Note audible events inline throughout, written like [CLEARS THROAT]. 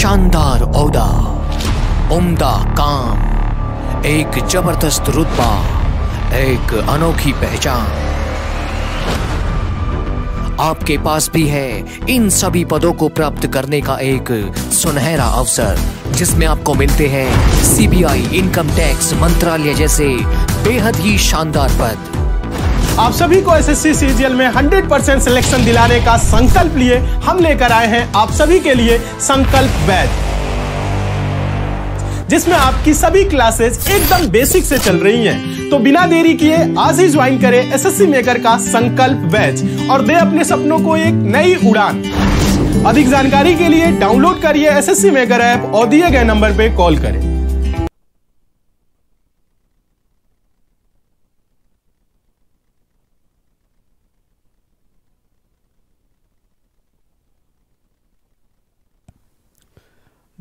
शानदार औदा उम्दा काम एक जबरदस्त रुतबा एक अनोखी पहचान आपके पास भी है इन सभी पदों को प्राप्त करने का एक सुनहरा अवसर जिसमें आपको मिलते हैं सीबीआई इनकम टैक्स मंत्रालय जैसे बेहद ही शानदार पद आप सभी को एसएससी सीजीएल में 100 परसेंट सिलेक्शन दिलाने का संकल्प लिए हम लेकर आए हैं आप सभी के लिए संकल्प बैच जिसमें आपकी सभी क्लासेस एकदम बेसिक से चल रही हैं। तो बिना देरी किए आज ही ज्वाइन करें एसएससी मेकर का संकल्प बैच और दे अपने सपनों को एक नई उड़ान अधिक जानकारी के लिए डाउनलोड करिए एस मेकर ऐप और दिए गए नंबर पर कॉल करें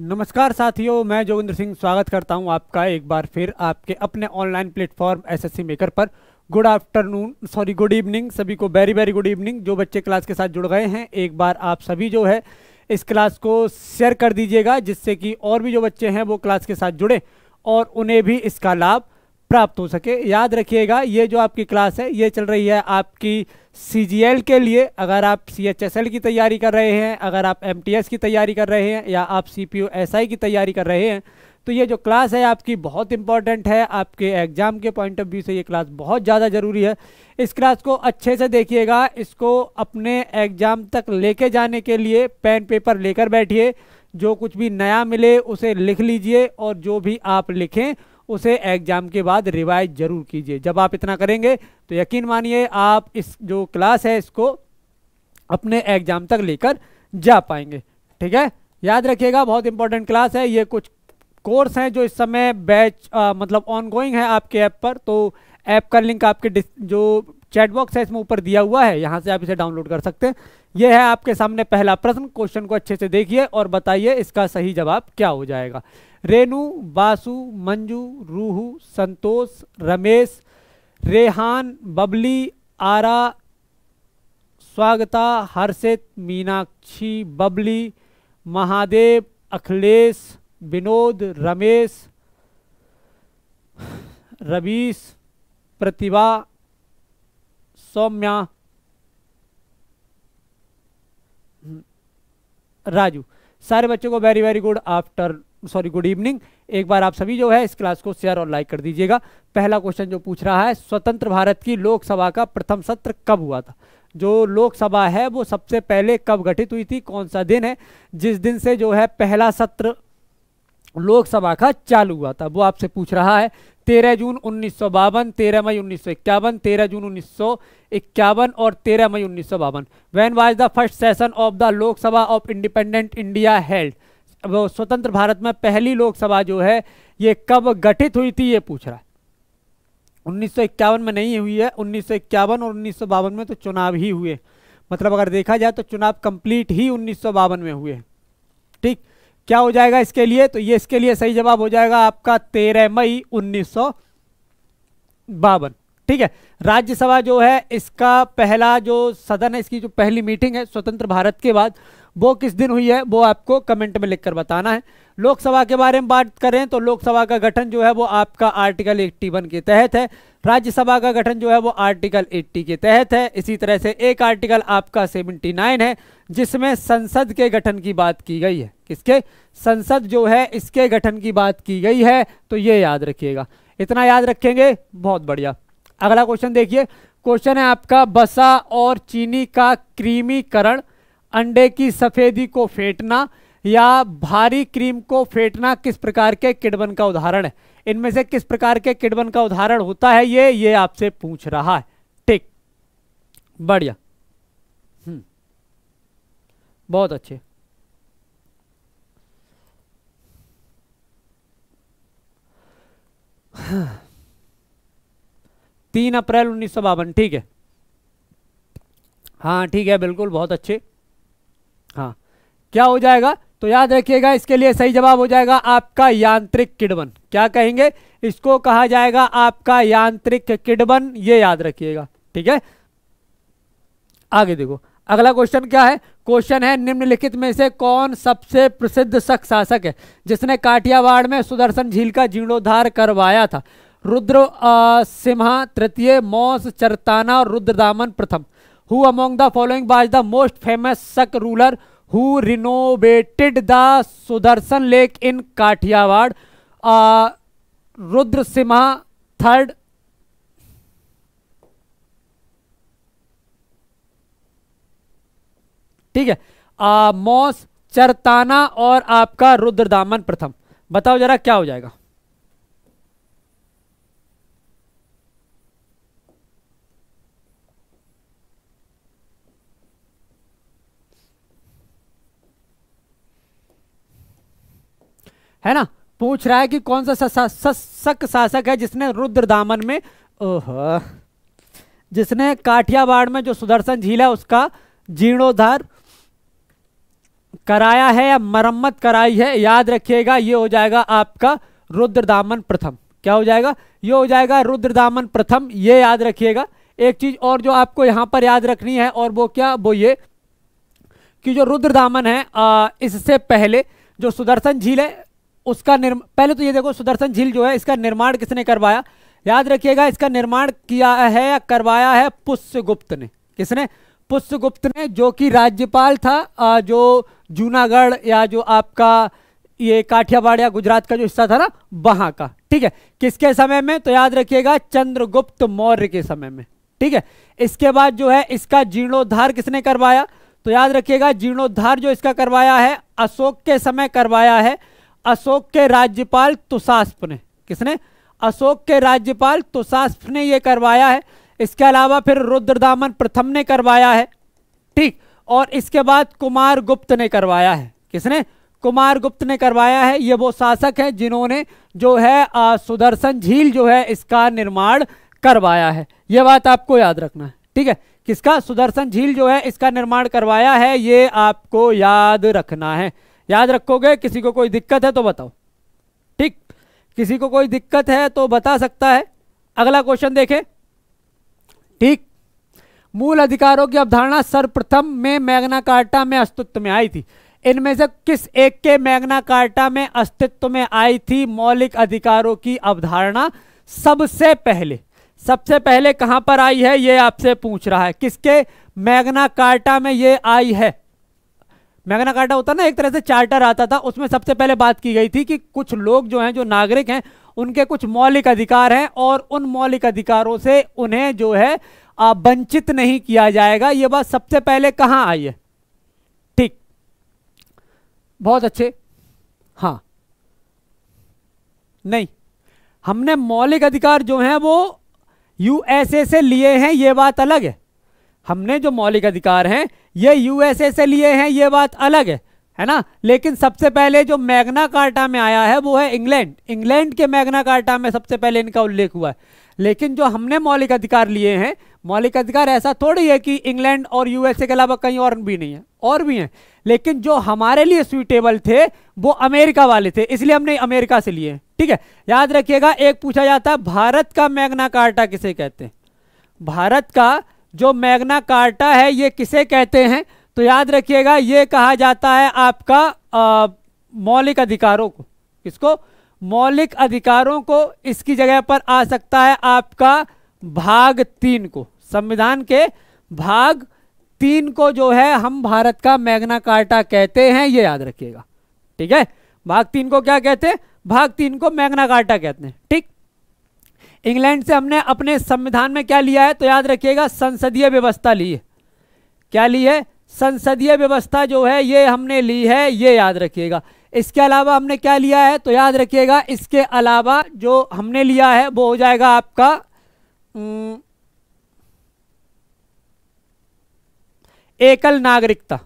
नमस्कार साथियों मैं जोगिंद्र सिंह स्वागत करता हूं आपका एक बार फिर आपके अपने ऑनलाइन प्लेटफॉर्म एसएससी मेकर पर good afternoon sorry good evening सभी को वेरी वेरी गुड इवनिंग जो बच्चे क्लास के साथ जुड़ गए हैं एक बार आप सभी जो है इस क्लास को शेयर कर दीजिएगा जिससे कि और भी जो बच्चे हैं वो क्लास के साथ जुड़े और उन्हें भी इसका लाभ प्राप्त हो सके याद रखिएगा ये जो आपकी क्लास है ये चल रही है आपकी सी के लिए अगर आप सी की तैयारी कर रहे हैं अगर आप एम की तैयारी कर रहे हैं या आप सी पी की तैयारी कर रहे हैं तो ये जो क्लास है आपकी बहुत इंपॉर्टेंट है आपके एग्ज़ाम के पॉइंट ऑफ व्यू से ये क्लास बहुत ज़्यादा ज़रूरी है इस क्लास को अच्छे से देखिएगा इसको अपने एग्ज़ाम तक लेके जाने के लिए पेन पेपर लेकर बैठिए जो कुछ भी नया मिले उसे लिख लीजिए और जो भी आप लिखें उसे एग्जाम के बाद रिवाइज जरूर कीजिए जब आप इतना करेंगे तो यकीन मानिए आप इस जो क्लास है इसको अपने एग्जाम तक लेकर जा पाएंगे ठीक है याद रखिएगा बहुत इंपॉर्टेंट क्लास है ये कुछ कोर्स हैं जो इस समय बैच आ, मतलब गोइंग है आपके ऐप पर तो ऐप का लिंक आपके जो चैट बॉक्स है इसमें ऊपर दिया हुआ है यहाँ से आप इसे डाउनलोड कर सकते हैं ये है आपके सामने पहला प्रश्न क्वेश्चन को अच्छे से देखिए और बताइए इसका सही जवाब क्या हो जाएगा रेनू बासु मंजू रूहू संतोष रमेश रेहान बबली आरा स्वागता हर्षित मीनाक्षी बबली महादेव अखिलेश विनोद रमेश रवीश प्रतिभा सौम्या राजू सारे बच्चों को very very good after sorry good evening एक बार आप सभी जो है इस क्लास को शेयर और लाइक कर दीजिएगा पहला क्वेश्चन जो पूछ रहा है स्वतंत्र भारत की लोकसभा का प्रथम सत्र कब हुआ था जो लोकसभा है वो सबसे पहले कब गठित हुई थी कौन सा दिन है जिस दिन से जो है पहला सत्र लोकसभा का चालू हुआ था वो आपसे पूछ रहा है तेरह जून उन्नीस सौ बावन तेरह मई उन्नीस सौ इक्यावन तेरह जून उन्नीस सौ इक्यावन और तेरह मई उन्नीस सौ बावन when was the first session of the Lok Sabha of independent India held वो स्वतंत्र भारत में पहली लोकसभा जो है ये कब गठित हुई थी ये पूछ रहा है उन्नीस में नहीं हुई है उन्नीस और उन्नीस में तो चुनाव ही हुए मतलब अगर देखा जाए तो चुनाव कंप्लीट ही उन्नीस में हुए ठीक क्या हो जाएगा इसके लिए तो ये इसके लिए सही जवाब हो जाएगा आपका तेरह मई उन्नीस बावन ठीक है राज्यसभा जो है इसका पहला जो सदन है इसकी जो पहली मीटिंग है स्वतंत्र भारत के बाद वो किस दिन हुई है वो आपको कमेंट में लिखकर बताना है लोकसभा के बारे में बात करें तो लोकसभा का गठन जो है वो आपका आर्टिकल 81 के तहत है राज्यसभा का गठन जो है वो आर्टिकल 80 के तहत है इसी तरह से एक आर्टिकल आपका 79 है जिसमें संसद के गठन की बात की गई है किसके संसद जो है इसके गठन की बात की गई है तो ये याद रखिएगा इतना याद रखेंगे बहुत बढ़िया अगला क्वेश्चन देखिए क्वेश्चन है आपका बसा और चीनी का क्रीमीकरण अंडे की सफ़ेदी को फेंटना या भारी क्रीम को फेंटना किस प्रकार के किडबन का उदाहरण है इनमें से किस प्रकार के किडबन का उदाहरण होता है ये ये आपसे पूछ रहा है ठीक बढ़िया हम्म। बहुत अच्छे तीन अप्रैल उन्नीस सौ बावन ठीक है हाँ ठीक है बिल्कुल बहुत अच्छे हाँ क्या हो जाएगा तो याद रखिएगा इसके लिए सही जवाब हो जाएगा आपका यांत्रिक किडबन क्या कहेंगे इसको कहा जाएगा आपका यांत्रिक किडबन ये याद रखिएगा ठीक है आगे देखो अगला क्वेश्चन क्या है क्वेश्चन है निम्नलिखित में से कौन सबसे प्रसिद्ध शख्स शासक है जिसने काठियावाड़ में सुदर्शन झील का जीर्णोद्धार करवाया था रुद्र सिम्हा तृतीय मौस चरताना और रुद्रदामन प्रथम who among the following was the most famous Saka ruler who renovated the Sudarshan lake in Kathiawar Rudra Simha third ठीक है आ, मौस चरताना और आपका रुद्रदामन प्रथम बताओ जरा क्या हो जाएगा है ना पूछ रहा है कि कौन सा सशक शासक है जिसने रुद्र दामन में ओह जिसने काठियावाड़ में जो सुदर्शन झील है उसका जीर्णोद्धार कराया है या मरम्मत कराई है याद रखिएगा ये हो जाएगा आपका रुद्र दामन प्रथम क्या हो जाएगा ये हो जाएगा रुद्र दामन प्रथम ये याद रखिएगा एक चीज और जो आपको यहां पर याद रखनी है और वो क्या वो ये कि जो रुद्र दामन है आ, इससे पहले जो सुदर्शन झील है उसका निर्म पहले तो ये देखो सुदर्शन झील जो है इसका निर्माण किसने करवाया याद रखिएगा इसका निर्माण किया है या करवाया है गुप्त ने किसने गुप्त ने जो कि राज्यपाल था जो जूनागढ़ या जो आपका ये काठियावाड़ या गुजरात का जो हिस्सा था ना वहां का ठीक है किसके समय में तो याद रखिएगा चंद्रगुप्त मौर्य के समय में ठीक है इसके बाद जो है इसका जीर्णोद्धार किसने करवाया तो याद रखिएगा जीर्णोद्धार जो इसका करवाया है अशोक के समय करवाया है अशोक के राज्यपाल तुषास्प ने किसने अशोक के राज्यपाल तुषास्प ने यह करवाया है इसके अलावा फिर रुद्रदामन प्रथम ने करवाया है ठीक और इसके बाद कुमार गुप्त ने करवाया है किसने कुमार गुप्त ने करवाया है ये वो शासक हैं जिन्होंने जो है आ, सुदर्शन झील जो है इसका निर्माण करवाया है ये बात आपको याद रखना है ठीक है किसका सुदर्शन झील जो है इसका निर्माण करवाया है ये आपको याद रखना है याद रखोगे किसी को कोई दिक्कत है तो बताओ ठीक किसी को कोई दिक्कत है तो बता सकता है अगला क्वेश्चन देखें ठीक मूल अधिकारों की अवधारणा सर्वप्रथम में मैग्ना कार्टा में अस्तित्व में आई थी इनमें से किस एक के मैग्ना कार्टा में अस्तित्व में आई थी मौलिक अधिकारों की अवधारणा सबसे पहले सबसे पहले कहां पर आई है यह आपसे पूछ रहा है किसके मैग्ना कार्टा में यह आई है मैग्ना कार्टा होता ना एक तरह से चार्टर आता था उसमें सबसे पहले बात की गई थी कि कुछ लोग जो हैं जो नागरिक हैं उनके कुछ मौलिक अधिकार हैं और उन मौलिक अधिकारों से उन्हें जो है वंचित नहीं किया जाएगा ये बात सबसे पहले कहाँ आई है ठीक बहुत अच्छे हाँ नहीं हमने मौलिक अधिकार जो हैं वो यूएसए से लिए हैं ये बात अलग है हमने जो मौलिक अधिकार हैं ये यूएसए से लिए हैं ये बात अलग है है ना लेकिन सबसे पहले जो मैग्ना कार्टा में आया है वो है इंग्लैंड इंग्लैंड के मैग्ना कार्टा में सबसे पहले इनका उल्लेख हुआ है लेकिन जो हमने मौलिक अधिकार लिए हैं मौलिक अधिकार ऐसा थोड़ी है कि इंग्लैंड और यूएसए के अलावा कहीं और भी नहीं है और भी हैं लेकिन जो हमारे लिए सुइटेबल थे वो अमेरिका वाले थे इसलिए हमने अमेरिका से लिए ठीक है याद रखिएगा एक पूछा जाता है भारत का मैग्ना कार्टा किसे कहते हैं भारत का जो मैग्ना कार्टा है ये किसे कहते हैं तो याद रखिएगा ये कहा जाता है आपका मौलिक अधिकारों को किसको मौलिक अधिकारों को इसकी जगह पर आ सकता है आपका भाग तीन को संविधान के भाग तीन को जो है हम भारत का मैग्ना कार्टा कहते हैं ये याद रखिएगा ठीक है भाग तीन को क्या कहते हैं भाग तीन को मैग्ना कार्टा कहते हैं ठीक इंग्लैंड से हमने अपने संविधान में क्या लिया है तो याद रखिएगा संसदीय व्यवस्था ली है क्या ली है संसदीय व्यवस्था जो है ये हमने ली है ये याद रखिएगा इसके अलावा हमने क्या लिया है तो याद रखिएगा इसके अलावा जो हमने लिया है वो हो जाएगा आपका एकल नागरिकता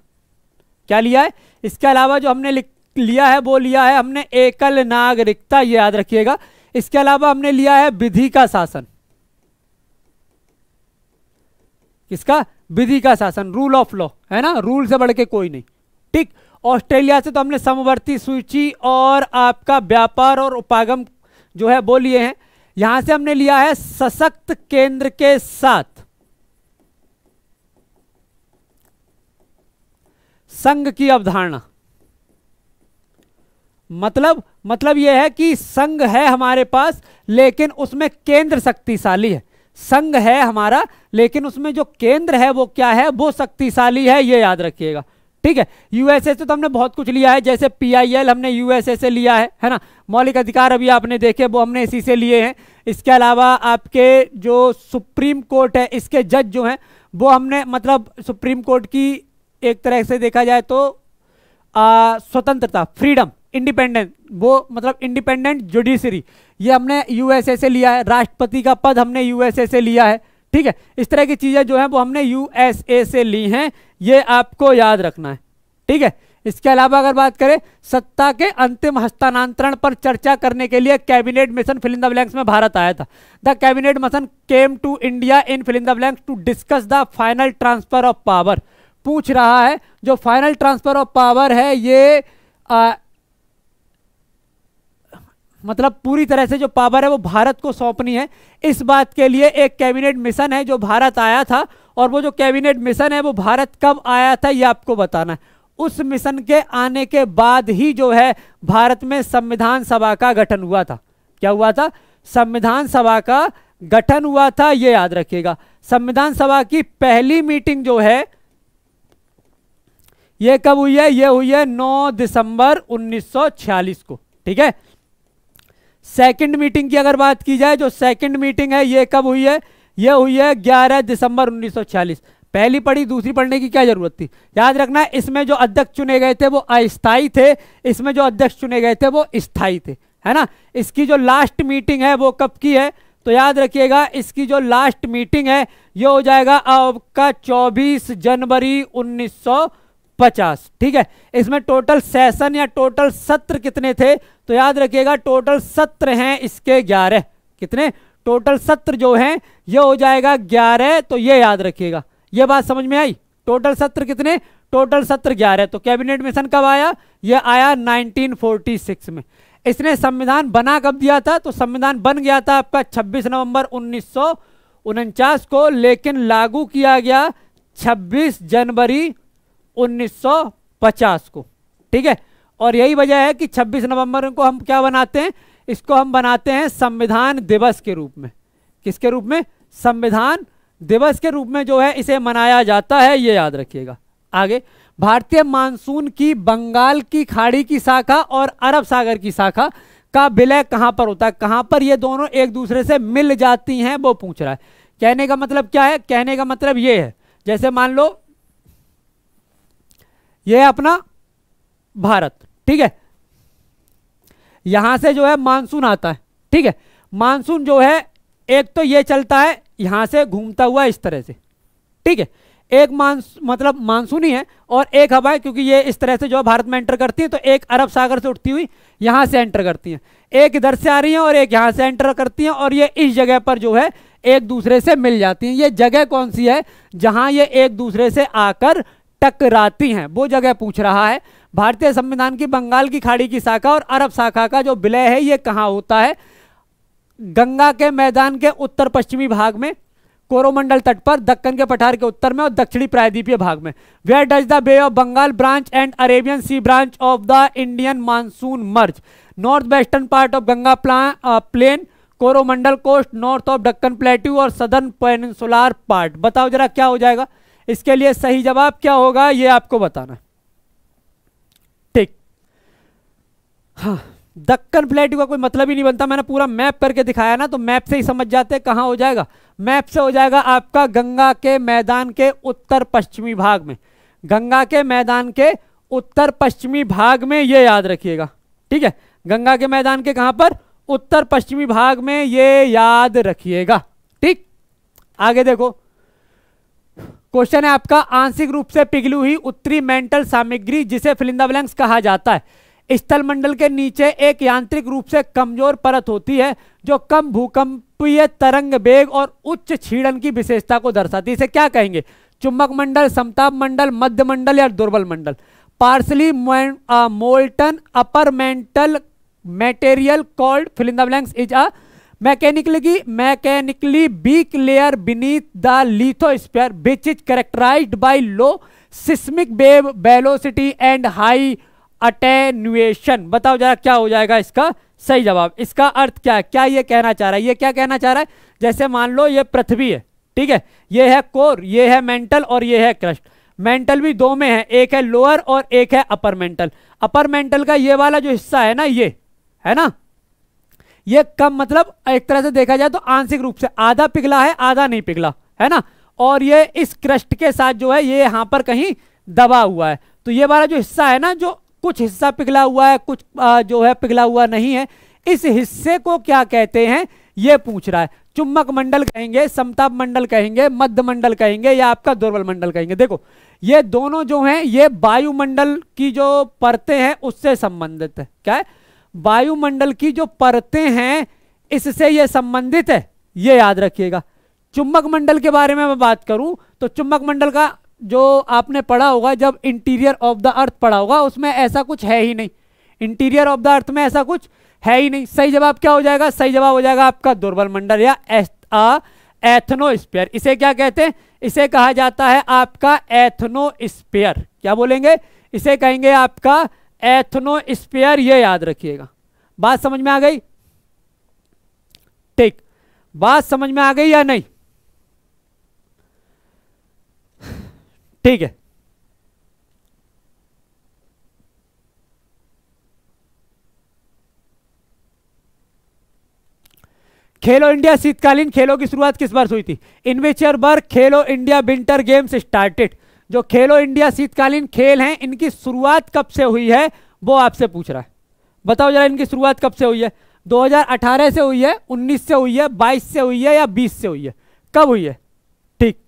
क्या लिया है इसके अलावा जो हमने लिया है वो लिया है हमने एकल नागरिकता ये याद रखिएगा इसके अलावा हमने लिया है विधि का शासन किसका विधि का शासन रूल ऑफ लॉ है ना रूल से बढ़ के कोई नहीं ठीक ऑस्ट्रेलिया से तो हमने समवर्ती सूची और आपका व्यापार और उपागम जो है वो लिए हैं यहां से हमने लिया है सशक्त केंद्र के साथ संघ की अवधारणा मतलब मतलब यह है कि संघ है हमारे पास लेकिन उसमें केंद्र शक्तिशाली है संघ है हमारा लेकिन उसमें जो केंद्र है वो क्या है वो शक्तिशाली है ये याद रखिएगा ठीक है यूएसए से तो हमने बहुत कुछ लिया है जैसे पीआईएल हमने यूएसए से लिया है है ना मौलिक अधिकार अभी आपने देखे वो हमने इसी से लिए हैं इसके अलावा आपके जो सुप्रीम कोर्ट है इसके जज जो हैं वो हमने मतलब सुप्रीम कोर्ट की एक तरह से देखा जाए तो स्वतंत्रता फ्रीडम इंडिपेंडेंट वो मतलब इंडिपेंडेंट जुडिशरी ये हमने यूएसए से लिया है राष्ट्रपति का पद हमने यूएसए से लिया है ठीक है इस तरह की चीज़ें जो हैं वो हमने यूएसए से ली हैं ये आपको याद रखना है ठीक है इसके अलावा अगर बात करें सत्ता के अंतिम हस्तांतरण पर चर्चा करने के लिए cabinet mission fill in the blanks में भारत आया था the cabinet mission came to India in fill in the blanks to discuss the final transfer of power पूछ रहा है जो फाइनल ट्रांसफर ऑफ पावर है ये आ, मतलब पूरी तरह से जो पावर है वो भारत को सौंपनी है इस बात के लिए एक कैबिनेट मिशन है जो भारत आया था और वो जो कैबिनेट मिशन है वो भारत कब आया था ये आपको बताना है उस मिशन के आने के बाद ही जो है भारत में संविधान सभा का गठन हुआ था क्या हुआ था संविधान सभा का गठन हुआ था ये याद रखिएगा संविधान सभा की पहली मीटिंग जो है ये कब हुई है ये हुई है 9 दिसंबर 1946 को ठीक है सेकंड मीटिंग की अगर बात की जाए जो सेकंड मीटिंग है ये कब हुई है ये हुई है 11 दिसंबर 1946 पहली पढ़ी दूसरी पढ़ने की क्या जरूरत थी याद रखना इसमें जो अध्यक्ष चुने गए थे वो अस्थायी थे इसमें जो अध्यक्ष चुने गए थे वो स्थायी थे है ना इसकी जो लास्ट मीटिंग है वो कब की है तो याद रखिएगा इसकी जो लास्ट मीटिंग है ये हो जाएगा आपका 24 जनवरी उन्नीस पचास ठीक है इसमें टोटल सेशन या टोटल सत्र कितने थे तो याद रखिएगा टोटल सत्र हैं इसके ग्यारह कितने टोटल सत्र जो हैं ये हो जाएगा ग्यारह तो ये याद रखिएगा ये बात समझ में आई टोटल सत्र कितने टोटल सत्र ग्यारह तो कैबिनेट मिशन कब आया ये आया 1946 में इसने संविधान बना कब दिया था तो संविधान बन गया था आपका छब्बीस नवंबर उन्नीस को लेकिन लागू किया गया 26 जनवरी 1950 को ठीक है और यही वजह है कि 26 नवंबर को हम क्या बनाते हैं इसको हम बनाते हैं संविधान दिवस के रूप में किसके रूप में संविधान दिवस के रूप में जो है इसे मनाया जाता है ये याद रखिएगा आगे भारतीय मानसून की बंगाल की खाड़ी की शाखा और अरब सागर की शाखा का विलय कहां पर होता है कहां पर ये दोनों एक दूसरे से मिल जाती हैं वो पूछ रहा है कहने का मतलब क्या है कहने का मतलब ये है जैसे मान लो ये है अपना भारत ठीक है यहां से जो है मानसून आता है ठीक है मानसून जो है एक तो ये चलता है यहां से घूमता हुआ इस तरह से ठीक है एक मानस मतलब मानसून ही है और एक हवा है क्योंकि ये इस तरह से जो है भारत में एंटर करती है तो एक अरब सागर से उठती हुई यहां से एंटर करती है एक इधर से आ रही है और एक यहां से एंटर करती है और ये इस जगह पर जो है एक दूसरे से मिल जाती है ये जगह कौन सी है जहां ये एक दूसरे से आकर टकराती हैं वो जगह पूछ रहा है भारतीय संविधान की बंगाल की खाड़ी की शाखा और अरब शाखा का जो विलय है ये कहाँ होता है गंगा के मैदान के उत्तर पश्चिमी भाग में कोरोमंडल तट पर दक्कन के पठार के उत्तर में और दक्षिणी प्रायद्वीपीय भाग में where does the bay of Bengal branch and Arabian sea branch of the Indian monsoon merge north western part of Ganga plain Coromandel coast north of Deccan plateau और सदर्न पेनसुलर पार्ट बताओ जरा क्या हो जाएगा इसके लिए सही जवाब क्या होगा ये आपको बताना ठीक हाँ दक्कन प्लेट का कोई मतलब ही नहीं बनता मैंने पूरा मैप करके दिखाया ना तो मैप से ही समझ जाते कहाँ हो जाएगा मैप से हो जाएगा आपका गंगा के मैदान के उत्तर पश्चिमी भाग में गंगा के मैदान के उत्तर पश्चिमी भाग में ये याद रखिएगा ठीक है गंगा के मैदान के कहाँ पर उत्तर पश्चिमी भाग में ये याद रखिएगा ठीक आगे देखो क्वेश्चन है आपका आंशिक रूप से पिघली हुई उत्तरी मेंटल सामग्री जिसे फिलिंदा कहा जाता है स्थल मंडल के नीचे एक यांत्रिक रूप से कमजोर परत होती है जो कम भूकंपीय तरंग बेग और उच्च छीड़न की विशेषता को दर्शाती है इसे क्या कहेंगे चुम्बक मंडल समताप मंडल मध्य मंडल या दुर्बल मंडल partially molten upper mantle material called फिलिंदा is a mechanically mechanically weak layer beneath the lithosphere which is characterised by low seismic wave velocity and high attenuation बताओ जरा क्या हो जाएगा इसका सही जवाब इसका अर्थ क्या है क्या ये कहना चाह रहा है ये क्या कहना चाह रहा है जैसे मान लो ये पृथ्वी है ठीक है ये है कोर ये है मेंटल और ये है क्रस्ट मेंटल भी दो में है एक है लोअर और एक है अपर मेंटल अपर मेंटल का ये वाला जो हिस्सा है ना ये है ना ये कम मतलब एक तरह से देखा जाए तो आंशिक रूप से आधा पिघला है आधा नहीं पिघला है ना और ये इस क्रस्ट के साथ जो है ये यहाँ पर कहीं दबा हुआ है तो ये वाला जो हिस्सा है ना जो कुछ हिस्सा पिघला हुआ है कुछ जो है पिघला हुआ नहीं है इस हिस्से को क्या कहते हैं ये पूछ रहा है चुम्बक मंडल कहेंगे समताप मंडल कहेंगे मध्य मंडल कहेंगे या आपका दुर्बल मंडल कहेंगे देखो ये दोनों जो हैं ये वायुमंडल की जो परतें हैं उससे संबंधित है क्या है वायुमंडल की जो परतें हैं इससे यह संबंधित है ये याद रखिएगा चुंबक मंडल के बारे में मैं बात करूं तो चुंबक मंडल का जो आपने पढ़ा होगा जब इंटीरियर ऑफ द अर्थ पढ़ा होगा उसमें ऐसा कुछ है ही नहीं इंटीरियर ऑफ द अर्थ में ऐसा कुछ है ही नहीं सही जवाब क्या हो जाएगा सही जवाब हो जाएगा आपका दुर्बल मंडल या एथनोस्पेयर इसे क्या कहते हैं इसे कहा जाता है आपका एथनोस्पेयर क्या बोलेंगे इसे कहेंगे आपका स्पेयर ये याद रखिएगा बात समझ में आ गई ठीक बात समझ में आ गई या नहीं ठीक है खेलो इंडिया शीतकालीन खेलों की शुरुआत किस वर्ष हुई थी इन विच ईयर बर खेलो इंडिया विंटर गेम्स स्टार्टेड जो खेलो इंडिया शीतकालीन खेल हैं इनकी शुरुआत कब से हुई है वो आपसे पूछ रहा है बताओ जरा इनकी शुरुआत कब से हुई है 2018 से हुई है 19 से हुई है 22 से हुई है या 20 से हुई है कब हुई है ठीक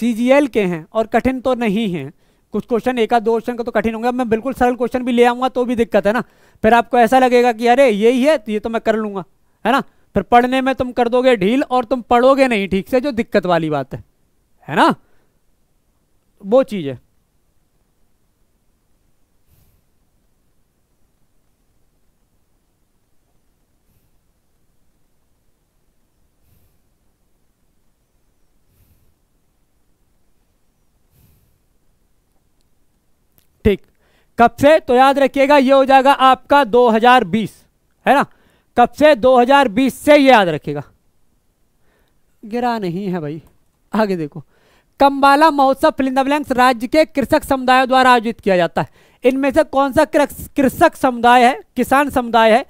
सीजीएल के हैं और कठिन तो नहीं हैं कुछ क्वेश्चन एक आध दो क्वेश्चन का तो कठिन होंगे मैं बिल्कुल सरल क्वेश्चन भी ले आऊंगा तो भी दिक्कत है ना फिर आपको ऐसा लगेगा कि अरे यही है तो ये तो मैं कर लूंगा है ना फिर पढ़ने में तुम कर दोगे ढील और तुम पढ़ोगे नहीं ठीक से जो दिक्कत वाली बात है है ना वो चीज़ है ठीक कब से तो याद रखिएगा ये हो जाएगा आपका 2020 है ना कब से 2020 से ये याद रखिएगा गिरा नहीं है भाई आगे देखो कम्बाला महोत्सव फिलिंदवलैंग्स राज्य के कृषक समुदायों द्वारा आयोजित किया जाता है इनमें से कौन सा कृषक समुदाय है किसान समुदाय है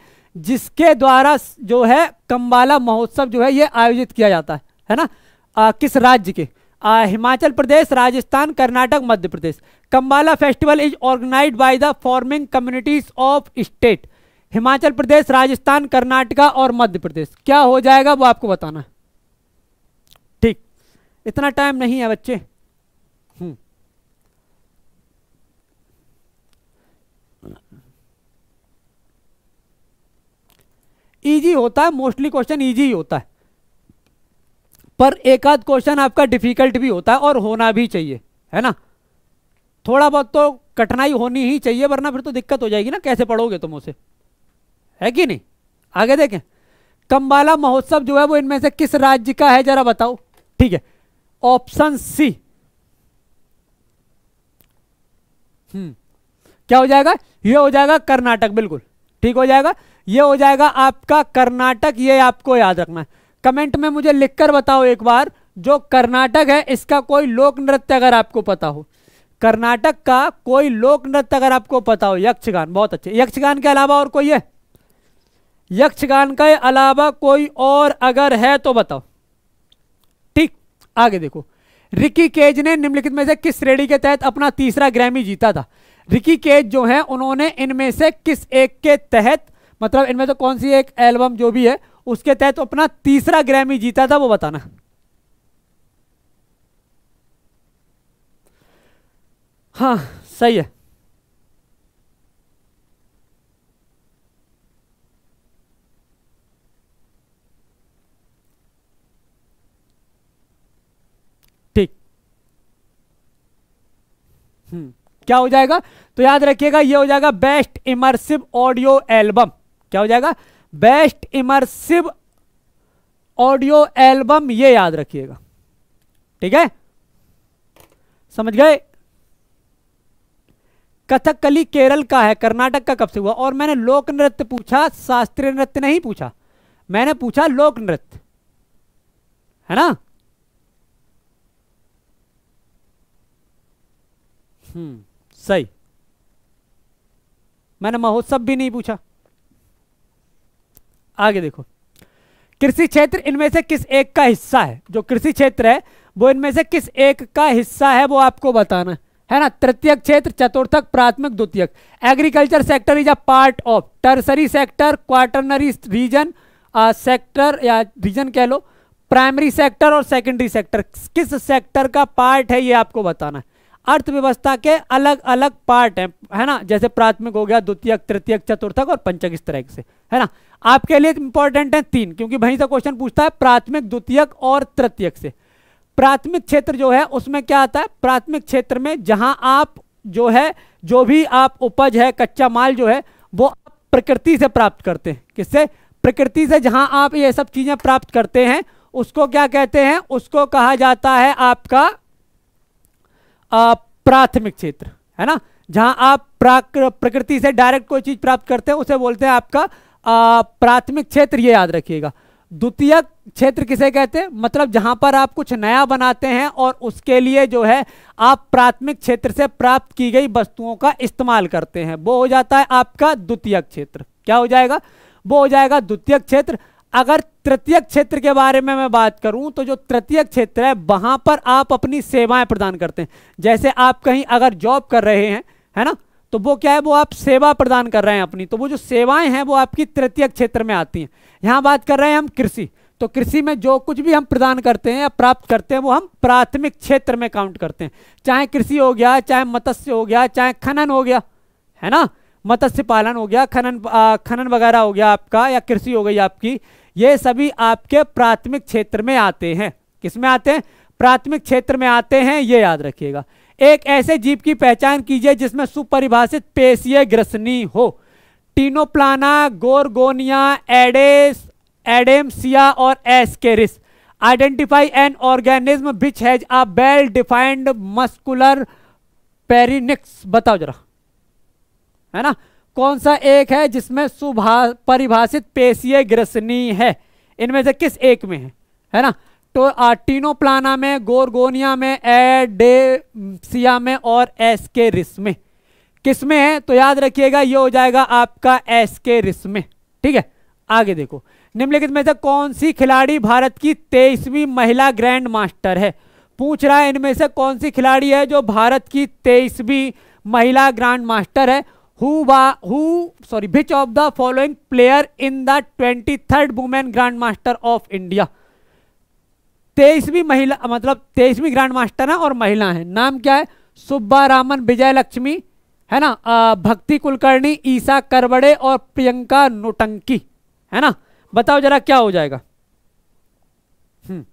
जिसके द्वारा जो है कंबाला महोत्सव जो है ये आयोजित किया जाता है है ना आ, किस राज्य के Himachal Pradesh Rajasthan Karnataka Madhya Pradesh Kambala festival is organise by the farming communities of state Himachal Pradesh Rajasthan Karnataka और मध्य प्रदेश क्या हो जाएगा वो आपको बताना ठीक इतना टाइम नहीं है बच्चे इजी हम्म। होता है मोस्टली क्वेश्चन इजी ही होता है पर एक आध क्वेश्चन आपका डिफिकल्ट भी होता है और होना भी चाहिए है ना थोड़ा बहुत तो कठिनाई होनी ही चाहिए वरना फिर तो दिक्कत हो जाएगी ना कैसे पढ़ोगे तुम उसे है कि नहीं आगे देखें कंबाला महोत्सव जो है वो इनमें से किस राज्य का है जरा बताओ ठीक है ऑप्शन सी हम्म क्या हो जाएगा ये हो जाएगा कर्नाटक बिल्कुल ठीक हो जाएगा ये हो जाएगा आपका कर्नाटक ये आपको याद रखना है कमेंट में मुझे लिखकर बताओ एक बार जो कर्नाटक है इसका कोई लोक नृत्य अगर आपको पता हो कर्नाटक का कोई लोक नृत्य अगर आपको पता हो यक्षगान बहुत अच्छे यक्षगान के अलावा और कोई है यक्षगान के अलावा कोई और अगर है तो बताओ ठीक आगे देखो रिकी केज ने निम्नलिखित में से किस श्रेणी के तहत अपना तीसरा ग्रैमी जीता था रिकी केज जो है उन्होंने इनमें से किस एक के तहत मतलब इनमें से कौन सी एक एल्बम जो भी है उसके तहत तो अपना तीसरा ग्रैमी जीता था वो बताना हाँ सही है ठीक हम्म क्या हो जाएगा तो याद रखिएगा ये हो जाएगा बेस्ट इमर्सिव ऑडियो एल्बम क्या हो जाएगा बेस्ट इमरसिव ऑडियो एल्बम ये याद रखिएगा ठीक है समझ गए कथकली केरल का है कर्नाटक का कब से हुआ और मैंने लोक नृत्य पूछा शास्त्रीय नृत्य नहीं पूछा मैंने पूछा लोक नृत्य है ना हम्म सही मैंने महोत्सव भी नहीं पूछा आगे देखो कृषि क्षेत्र इनमें से किस एक का हिस्सा है जो कृषि क्षेत्र है वो इनमें से किस एक का हिस्सा है वो आपको बताना है ना तृतीय क्षेत्र चतुर्थक प्राथमिक द्वितीय agriculture sector is a part of tertiary sector quaternary region sector या रीजन कह लो प्राइमरी सेक्टर और सेकेंडरी सेक्टर किस सेक्टर का पार्ट है ये आपको बताना है अर्थव्यवस्था के अलग अलग पार्ट हैं है ना जैसे प्राथमिक हो गया द्वितीयक तृतीयक चतुर्थक और पंचक इस तरह से है ना आपके लिए इंपॉर्टेंट है तीन क्योंकि वहीं से क्वेश्चन पूछता है प्राथमिक द्वितीयक और तृतीयक से प्राथमिक क्षेत्र जो है उसमें क्या आता है प्राथमिक क्षेत्र में जहां आप जो है जो भी आप उपज है कच्चा माल जो है वो प्रकृति से प्राप्त करते हैं किससे प्रकृति से जहां आप ये सब चीजें प्राप्त करते हैं उसको क्या कहते हैं उसको कहा जाता है आपका प्राथमिक क्षेत्र है ना जहां आप प्रकृति से डायरेक्ट कोई चीज प्राप्त करते हैं उसे बोलते हैं आपका प्राथमिक क्षेत्र ये याद रखिएगा द्वितीय क्षेत्र किसे कहते हैं मतलब जहां पर आप कुछ नया बनाते हैं और उसके लिए जो है आप प्राथमिक क्षेत्र से प्राप्त की गई वस्तुओं का इस्तेमाल करते हैं वो हो जाता है आपका द्वितीय क्षेत्र क्या हो जाएगा वो हो जाएगा द्वितीय क्षेत्र अगर तृतीय क्षेत्र के बारे में मैं बात करूं तो जो तृतीय क्षेत्र है वहां पर आप अपनी सेवाएं प्रदान करते हैं जैसे आप कहीं अगर जॉब कर रहे हैं है ना तो वो क्या है वो आप सेवा प्रदान कर रहे हैं अपनी तो वो जो सेवाएं हैं वो आपकी तृतीय क्षेत्र में आती हैं यहाँ बात कर रहे हैं हम कृषि तो कृषि में जो कुछ भी हम प्रदान करते हैं या प्राप्त करते हैं वो हम प्राथमिक क्षेत्र में काउंट करते हैं चाहे कृषि हो गया चाहे मत्स्य हो गया चाहे खनन हो गया है ना मत्स्य पालन हो गया खनन आ, खनन वगैरह हो गया आपका या कृषि हो गई आपकी ये सभी आपके प्राथमिक क्षेत्र में आते हैं किस में आते हैं प्राथमिक क्षेत्र में आते हैं ये याद रखिएगा एक ऐसे जीव की पहचान कीजिए जिसमें सुपरिभाषित पेशीय ग्रसनी हो टीनोप्लाना गोरगोनिया एडेस एडेमसिया और Ascaris identify an organism which has a well defined muscular pharynx बताओ जरा है ना कौन सा एक है जिसमें सुभा परिभाषित पेशीय ग्रसनी है इनमें से किस एक में है है ना तो आटीनो प्लाना में गोरगोनिया में एडेसिया में और एस के रिस में किस में है तो याद रखिएगा ये हो जाएगा आपका एस के रिस में ठीक है आगे देखो निम्नलिखित में से कौन सी खिलाड़ी भारत की तेईसवीं महिला ग्रैंड मास्टर है पूछ रहा है इनमें से कौन सी खिलाड़ी है जो भारत की तेईसवीं महिला ग्रैंड मास्टर है who wa, who sorry which of the following player in the 23rd women grand master of india महिला मतलब 23वीं ग्रांड मास्टर है और महिला है नाम क्या है सुब्बा रामन विजय लक्ष्मी है ना आ, भक्ति कुलकर्णी ईसा करबड़े और प्रियंका नोटंकी है ना बताओ जरा क्या हो जाएगा हम्म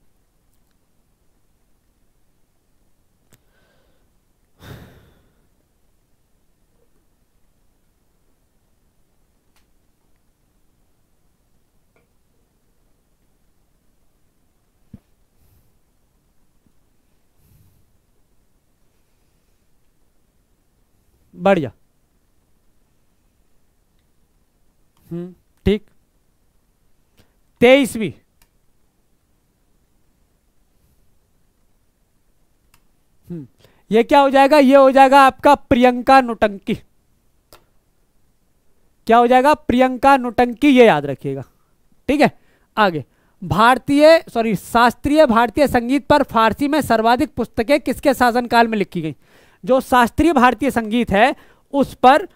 बढ़िया हम्म, ठीक तेईसवी हम्म, ये क्या हो जाएगा ये हो जाएगा आपका प्रियंका नोटंकी क्या हो जाएगा प्रियंका नोटंकी ये याद रखिएगा ठीक है आगे भारतीय सॉरी शास्त्रीय भारतीय संगीत पर फारसी में सर्वाधिक पुस्तकें किसके शासनकाल में लिखी गई जो शास्त्रीय भारतीय संगीत है उस पर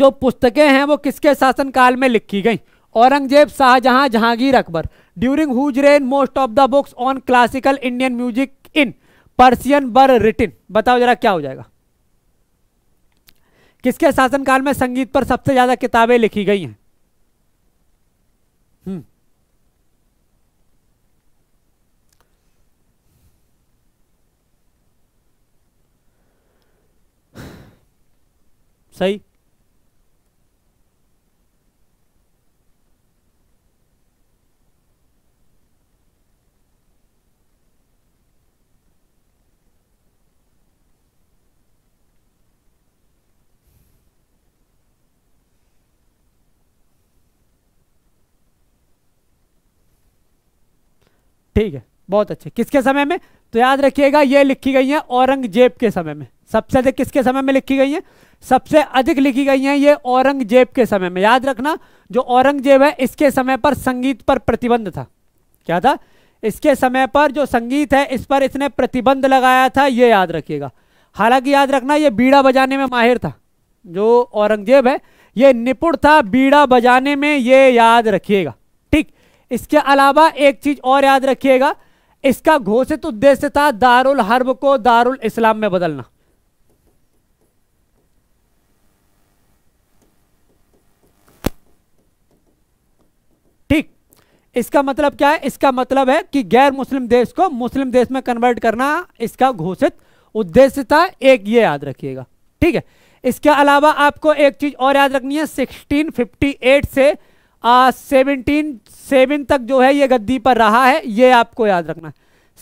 जो पुस्तकें हैं वो किसके शासनकाल में लिखी गई Aurangzeb Shah Jahan Jahangir Akbar during whose reign most of the books on classical Indian music in Persian were written बताओ जरा क्या हो जाएगा किसके शासनकाल में संगीत पर सबसे ज्यादा किताबें लिखी गई हैं हम्म। सही ठीक है बहुत अच्छे किसके समय में तो याद रखिएगा ये लिखी गई है औरंगजेब के समय में सबसे अधिक किसके समय में लिखी गई है सबसे अधिक लिखी गई हैं ये औरंगजेब के समय में याद रखना जो औरंगजेब है इसके समय पर संगीत पर प्रतिबंध था क्या था इसके समय पर जो संगीत है इस पर इसने प्रतिबंध लगाया था ये याद रखिएगा हालांकि याद रखना ये बीड़ा बजाने में माहिर था जो औरंगजेब है ये निपुण था बीड़ा बजाने में ये याद रखिएगा ठीक इसके अलावा एक चीज और याद रखिएगा इसका घोषित उद्देश्य था दारुल हर्ब को दारुल इस्लाम में बदलना इसका मतलब क्या है इसका मतलब है कि गैर मुस्लिम देश को मुस्लिम देश में कन्वर्ट करना इसका घोषित उद्देश्य था एक ये याद रखिएगा ठीक है इसके अलावा आपको एक चीज और याद रखनी है 1658 से सेवनटीन सेवन तक जो है ये गद्दी पर रहा है ये आपको याद रखना है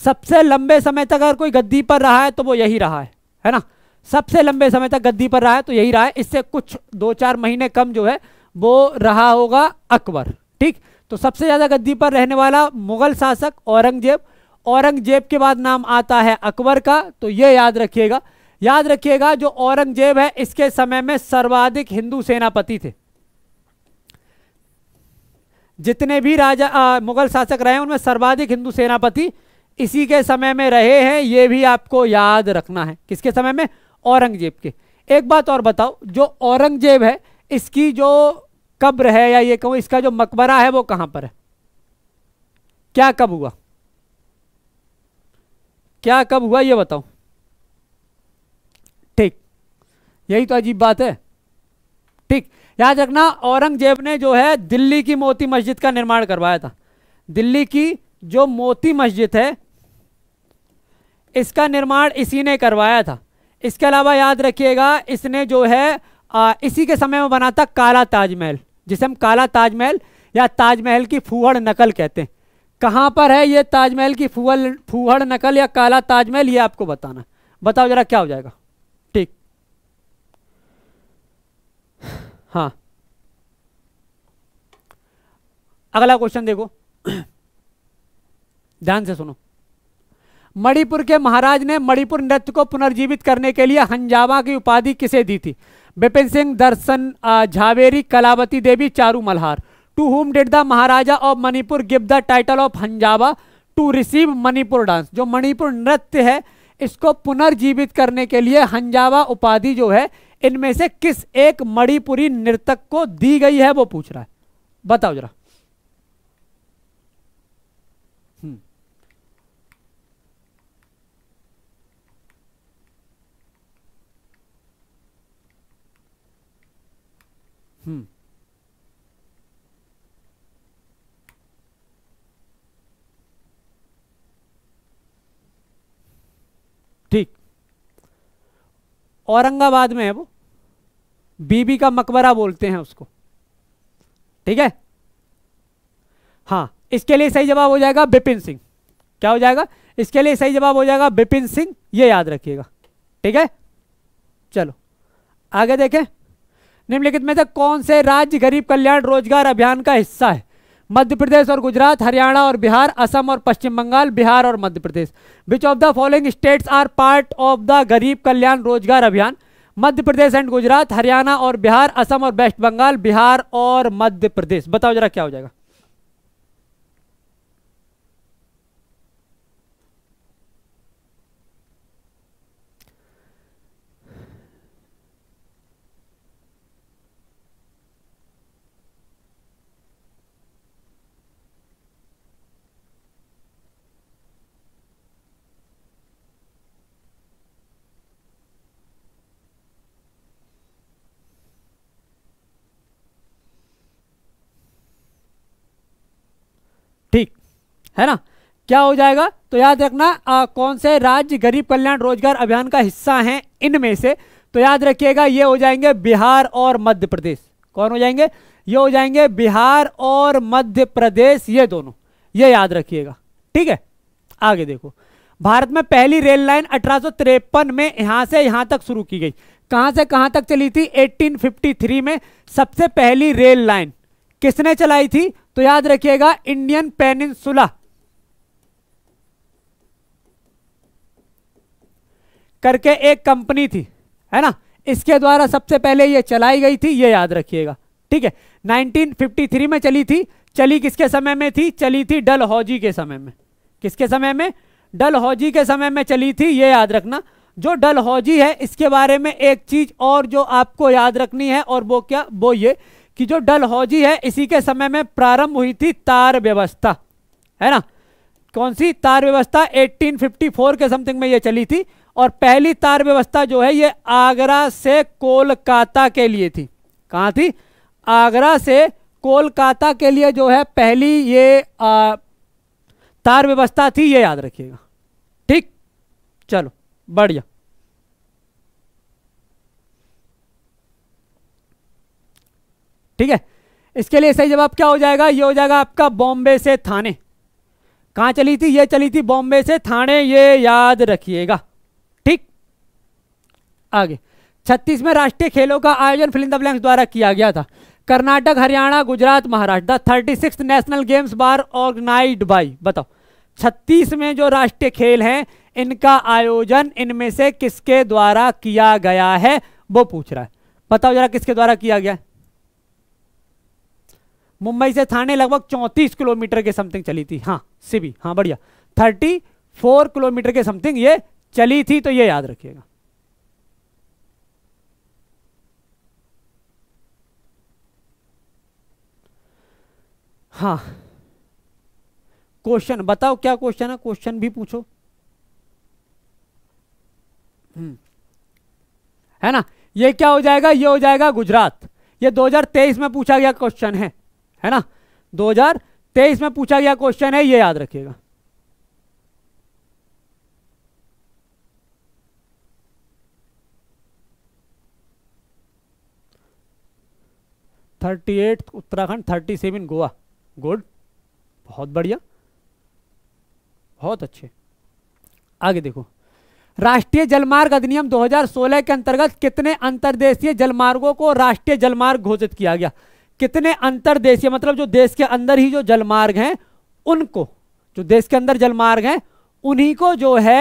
सबसे लंबे समय तक अगर कोई गद्दी पर रहा है तो वो यही रहा है है ना सबसे लंबे समय तक गद्दी पर रहा है तो यही रहा है इससे कुछ दो चार महीने कम जो है वो रहा होगा अकबर ठीक तो सबसे ज़्यादा गद्दी पर रहने वाला मुग़ल शासक औरंगजेब औरंगजेब के बाद नाम आता है अकबर का तो यह याद रखिएगा याद रखिएगा जो औरंगजेब है इसके समय में सर्वाधिक हिंदू सेनापति थे जितने भी राजा आ, मुगल शासक रहे उनमें सर्वाधिक हिंदू सेनापति इसी के समय में रहे हैं ये भी आपको याद रखना है किसके समय में औरंगजेब के एक बात और बताओ जो औरंगजेब है इसकी जो कब्र है या ये कहूं इसका जो मकबरा है वो कहां पर है क्या कब हुआ क्या कब हुआ ये बताओ ठीक यही तो अजीब बात है ठीक याद रखना औरंगजेब ने जो है दिल्ली की मोती मस्जिद का निर्माण करवाया था दिल्ली की जो मोती मस्जिद है इसका निर्माण इसी ने करवाया था इसके अलावा याद रखिएगा इसने जो है आ, इसी के समय में बना था काला ताजमहल जिसे हम काला ताजमहल या ताजमहल की फूहड़ नकल कहते हैं कहाँ पर है ये ताजमहल की फूहल फूहड़ नकल या काला ताजमहल ये आपको बताना बताओ जरा क्या हो जाएगा ठीक हाँ अगला क्वेश्चन देखो [CLEARS THROAT] ध्यान से सुनो मणिपुर के महाराज ने मणिपुर नृत्य को पुनर्जीवित करने के लिए हंजामा की उपाधि किसे दी थी Bipin Singh Darshan Jhaveri Kalavati Devi Charu Malhar to whom did the Maharaja of Manipur give the title of Hanjaba to receive Manipur dance जो मणिपुर नृत्य है इसको पुनर्जीवित करने के लिए हंजावा उपाधि जो है इनमें से किस एक मणिपुरी नृतक को दी गई है वो पूछ रहा है बताओ जरा ठीक औरंगाबाद में है वो बीबी का मकबरा बोलते हैं उसको ठीक है हाँ इसके लिए सही जवाब हो जाएगा बिपिन सिंह क्या हो जाएगा इसके लिए सही जवाब हो जाएगा बिपिन सिंह ये याद रखिएगा ठीक है चलो आगे देखें निम्नलिखित में से कौन से राज्य गरीब कल्याण रोजगार अभियान का हिस्सा है मध्य प्रदेश और गुजरात हरियाणा और बिहार असम और पश्चिम बंगाल बिहार और Madhya Pradesh which of the following states are part of the Garib Kalyan Rozgar Abhiyan Madhya Pradesh and Gujarat Haryana और बिहार असम और वेस्ट बंगाल बिहार और मध्य प्रदेश बताओ जरा क्या हो जाएगा है ना क्या हो जाएगा तो याद रखना आ, कौन से राज्य गरीब कल्याण रोजगार अभियान का हिस्सा हैं इनमें से तो याद रखिएगा ये हो जाएंगे बिहार और मध्य प्रदेश कौन हो जाएंगे ये हो जाएंगे बिहार और मध्य प्रदेश ये दोनों ये याद रखिएगा ठीक है आगे देखो भारत में पहली रेल लाइन अठारह में यहां से यहां तक शुरू की गई कहां से कहां तक चली थी 1853 में सबसे पहली रेल लाइन किसने चलाई थी तो याद रखिएगा इंडियन पेनिनसुला करके एक कंपनी थी है ना इसके द्वारा सबसे पहले ये चलाई गई थी ये याद रखिएगा ठीक है 1953 में चली थी चली किसके समय में थी चली थी डल हौजी के समय में किसके समय में डल हौजी के समय में चली थी ये याद रखना जो डल हौजी है इसके बारे में एक चीज और जो आपको याद रखनी है और वो क्या वो ये कि जो डल हौजी है इसी के समय में प्रारंभ हुई थी तार व्यवस्था है ना कौन सी तार व्यवस्था 1854 के समथिंग में ये चली थी और पहली तार व्यवस्था जो है ये आगरा से कोलकाता के लिए थी कहाँ थी आगरा से कोलकाता के लिए जो है पहली ये आ, तार व्यवस्था थी ये याद रखिएगा ठीक चलो बढ़िया ठीक है इसके लिए सही जवाब क्या हो जाएगा ये हो जाएगा आपका बॉम्बे से थाने कहाँ चली थी ये चली थी बॉम्बे से थाने ये याद रखिएगा आगे छत्तीस में राष्ट्रीय खेलों का आयोजन फिलिंग द ब्लैंक्स द्वारा किया गया था Karnataka Haryana Gujarat Maharashtra the thirty six national games बार ऑर्गेनाइज बाई बताओ छत्तीस में जो राष्ट्रीय खेल हैं इनका आयोजन इनमें से किसके द्वारा किया गया है वो पूछ रहा है बताओ जरा किसके द्वारा किया गया मुंबई से थाने लगभग चौंतीस किलोमीटर के समथिंग चली थी हाँ सिबी हाँ बढ़िया थर्टी फोर किलोमीटर के समथिंग ये चली थी तो ये याद रखिएगा हाँ क्वेश्चन बताओ क्या क्वेश्चन है क्वेश्चन भी पूछो हम्म। है ना ये क्या हो जाएगा ये हो जाएगा गुजरात ये 2023 में पूछा गया क्वेश्चन है है ना 2023 में पूछा गया क्वेश्चन है ये याद रखिएगा thirty eight Uttarakhand thirty seven Goa good बहुत बढ़िया बहुत अच्छे आगे देखो राष्ट्रीय जलमार्ग अधिनियम 2016 के अंतर्गत कितने अंतर्देशीय जलमार्गों को राष्ट्रीय जलमार्ग घोषित किया गया कितने अंतर्देशीय मतलब जो देश के अंदर ही जो जलमार्ग हैं उनको जो देश के अंदर जलमार्ग हैं उन्हीं को जो है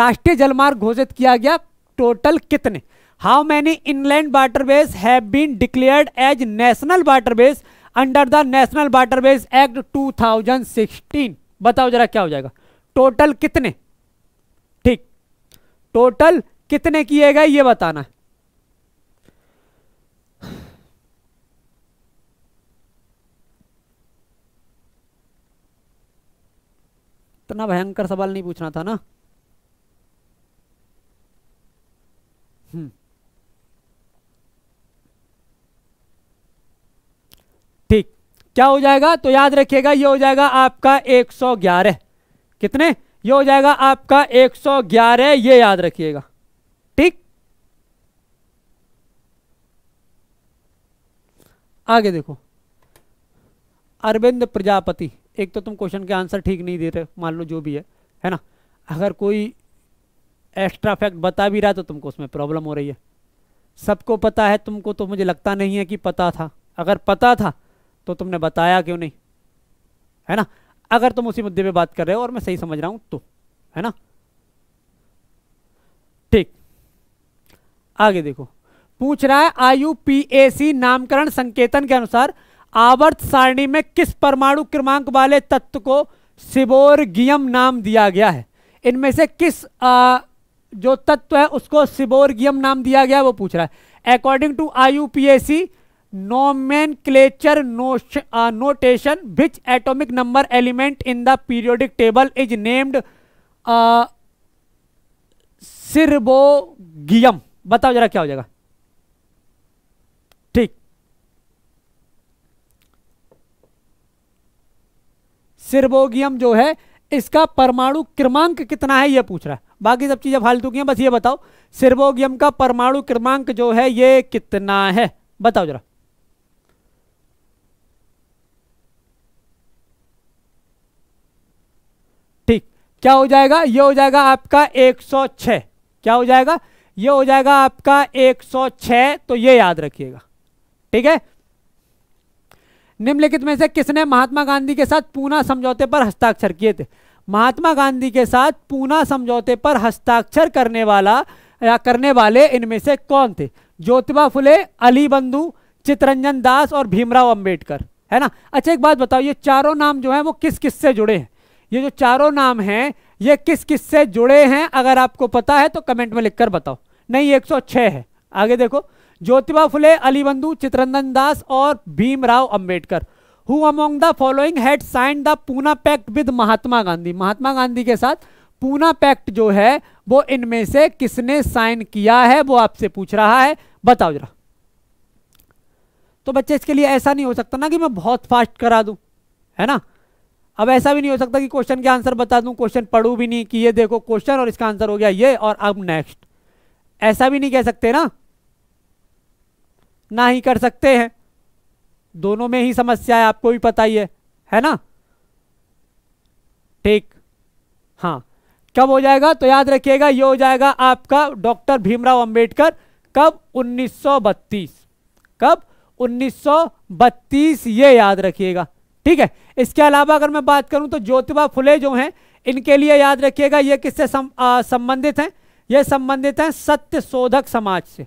राष्ट्रीय जलमार्ग घोषित किया गया टोटल कितने how many inland waterways have been declared as national waterways under the national water ways act 2016 बताओ जरा क्या हो जाएगा टोटल कितने ठीक टोटल कितने किए गए ये बताना है इतना भयंकर सवाल नहीं पूछना था ना हम्म क्या हो जाएगा तो याद रखिएगा ये हो जाएगा आपका 111 कितने ये हो जाएगा आपका 111 ये याद रखिएगा ठीक आगे देखो अरविंद प्रजापति एक तो तुम क्वेश्चन के आंसर ठीक नहीं दे रहे मान लो जो भी है है ना अगर कोई एक्स्ट्रा फैक्ट बता भी रहा तो तुमको उसमें प्रॉब्लम हो रही है सबको पता है तुमको तो मुझे लगता नहीं है कि पता था अगर पता था तो तुमने बताया क्यों नहीं है ना अगर तुम उसी मुद्दे पे बात कर रहे हो और मैं सही समझ रहा हूं तो है ना ठीक आगे देखो पूछ रहा है आयु पी नामकरण संकेतन के अनुसार आवर्त सारणी में किस परमाणु क्रमांक वाले तत्व को सिबोरगियम नाम दिया गया है इनमें से किस आ, जो तत्व है उसको सिबोरगियम नाम दिया गया है वो पूछ रहा है according to P nomenclature notation which atomic number element in the periodic table is named सिरबोगियम बताओ जरा क्या हो जाएगा ठीक सिरबोगियम जो है इसका परमाणु क्रमांक कितना है यह पूछ रहा है बाकी सब चीजें फालतू की हैं बस ये बताओ सिरबोगियम का परमाणु क्रमांक जो है ये कितना है बताओ जरा क्या हो जाएगा ये हो जाएगा आपका 106 क्या हो जाएगा ये हो जाएगा आपका 106 तो ये याद रखिएगा ठीक है निम्नलिखित में से किसने महात्मा गांधी के साथ पूना समझौते पर हस्ताक्षर किए थे महात्मा गांधी के साथ पूना समझौते पर हस्ताक्षर करने वाला या करने वाले इनमें से कौन थे ज्योतिबा फुले अली बंधु चितरंजन दास और भीमराव अंबेडकर है ना अच्छा एक बात बताओ ये चारों नाम जो है वो किस किस से जुड़े हैं ये जो चारों नाम हैं ये किस किस से जुड़े हैं अगर आपको पता है तो कमेंट में लिखकर बताओ नहीं छह है आगे देखो ज्योतिबा फुले अलीबंधु चित्रंदन दास और Bhimrao Ambedkar who among the following had sign the Poona pact with Mahatma Gandhi Mahatma Gandhi के साथ पूना पैक्ट जो है वो इनमें से किसने साइन किया है वो आपसे पूछ रहा है बताओ जरा तो बच्चे इसके लिए ऐसा नहीं हो सकता ना कि मैं बहुत फास्ट करा दूं है ना अब ऐसा भी नहीं हो सकता कि क्वेश्चन के आंसर बता दूं क्वेश्चन पढ़ू भी नहीं कि ये देखो क्वेश्चन और इसका आंसर हो गया ये और अब नेक्स्ट ऐसा भी नहीं कह सकते ना ना ही कर सकते हैं दोनों में ही समस्या है आपको भी पता ही है है ना ठीक हाँ कब हो जाएगा तो याद रखिएगा ये हो जाएगा आपका डॉक्टर भीमराव अंबेडकर कब 1932 कब 1932 ये याद रखिएगा ठीक है इसके अलावा अगर मैं बात करूं तो ज्योतिबा फुले जो हैं इनके लिए याद रखिएगा ये किससे संबंधित हैं ये संबंधित हैं सत्य शोधक समाज से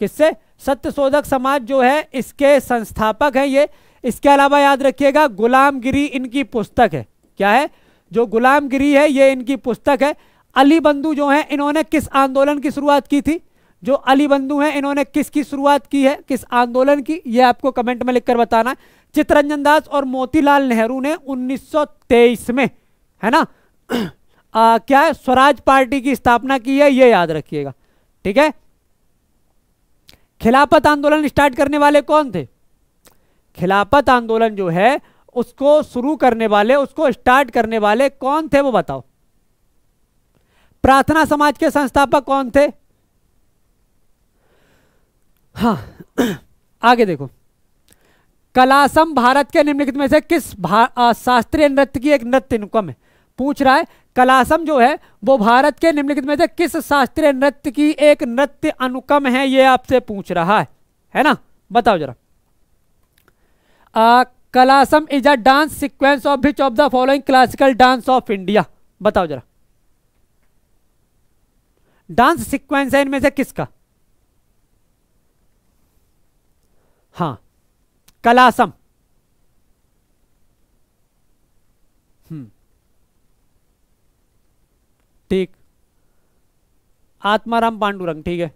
किससे सत्य शोधक समाज जो है इसके संस्थापक हैं ये इसके अलावा याद रखिएगा गुलामगिरी इनकी पुस्तक है क्या है जो गुलामगिरी है ये इनकी पुस्तक है अली बंधु जो है इन्होंने किस आंदोलन की शुरुआत की थी जो अली बंधु हैं इन्होंने किसकी शुरुआत की है किस आंदोलन की यह आपको कमेंट में लिखकर बताना चित्रंजन दास और मोतीलाल नेहरू ने 1923 में है ना [CLEARS THROAT] आ, क्या है स्वराज पार्टी की स्थापना की है यह याद रखिएगा ठीक है खिलाफत आंदोलन स्टार्ट करने वाले कौन थे खिलाफत आंदोलन जो है उसको शुरू करने वाले उसको स्टार्ट करने वाले कौन थे वो बताओ प्रार्थना समाज के संस्थापक कौन थे हाँ [CLEARS THROAT] आगे देखो कलासम भारत के निम्नलिखित में से किस शास्त्रीय नृत्य की एक नृत्य अनुक्रम है पूछ रहा है कलासम जो है वो भारत के निम्नलिखित में से किस शास्त्रीय नृत्य की एक नृत्य अनुकम है ये आपसे पूछ रहा है है ना बताओ जरा Kalasam is a dance sequence of which of the following classical dance of India बताओ जरा डांस सीक्वेंस है इनमें से किसका हाँ कलासम हम्म। ठीक आत्माराम पांडुरंग ठीक है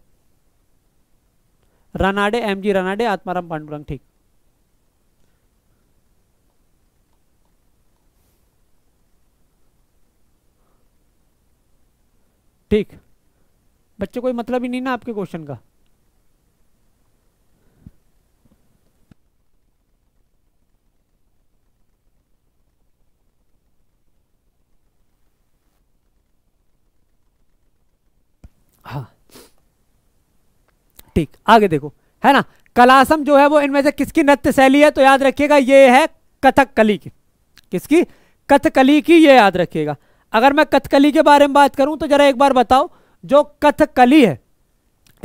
रनाडे एम जी रनाडे आत्माराम पांडुरंग ठीक ठीक बच्चे कोई मतलब ही नहीं ना आपके क्वेश्चन का ठीक आगे देखो है ना कलासम जो है वो इनमें से किसकी नृत्य शैली है तो याद रखिएगा ये है कथकली की किसकी कथकली की ये याद रखिएगा अगर मैं कथकली के बारे में बात करूं तो जरा एक बार बताओ जो कथकली है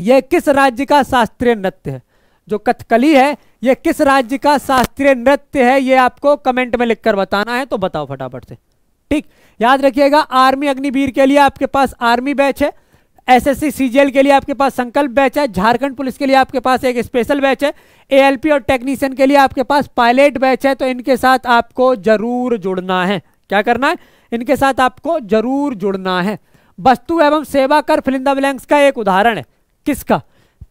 यह किस राज्य का शास्त्रीय नृत्य है जो कथकली है यह किस राज्य का शास्त्रीय नृत्य है ये आपको कमेंट में लिखकर बताना है तो बताओ फटाफट से ठीक याद रखिएगा आर्मी अग्निवीर के लिए आपके पास आर्मी बैच है एसएससी सीजीएल के लिए आपके पास संकल्प बैच है झारखंड पुलिस के लिए आपके पास एक स्पेशल बैच है एएलपी और टेक्नीशियन के लिए आपके पास पायलट बैच है तो इनके साथ आपको जरूर जुड़ना है क्या करना है इनके साथ आपको जरूर जुड़ना है वस्तु एवं सेवा कर फिलिंदा ब्लैंक्स का एक उदाहरण है किसका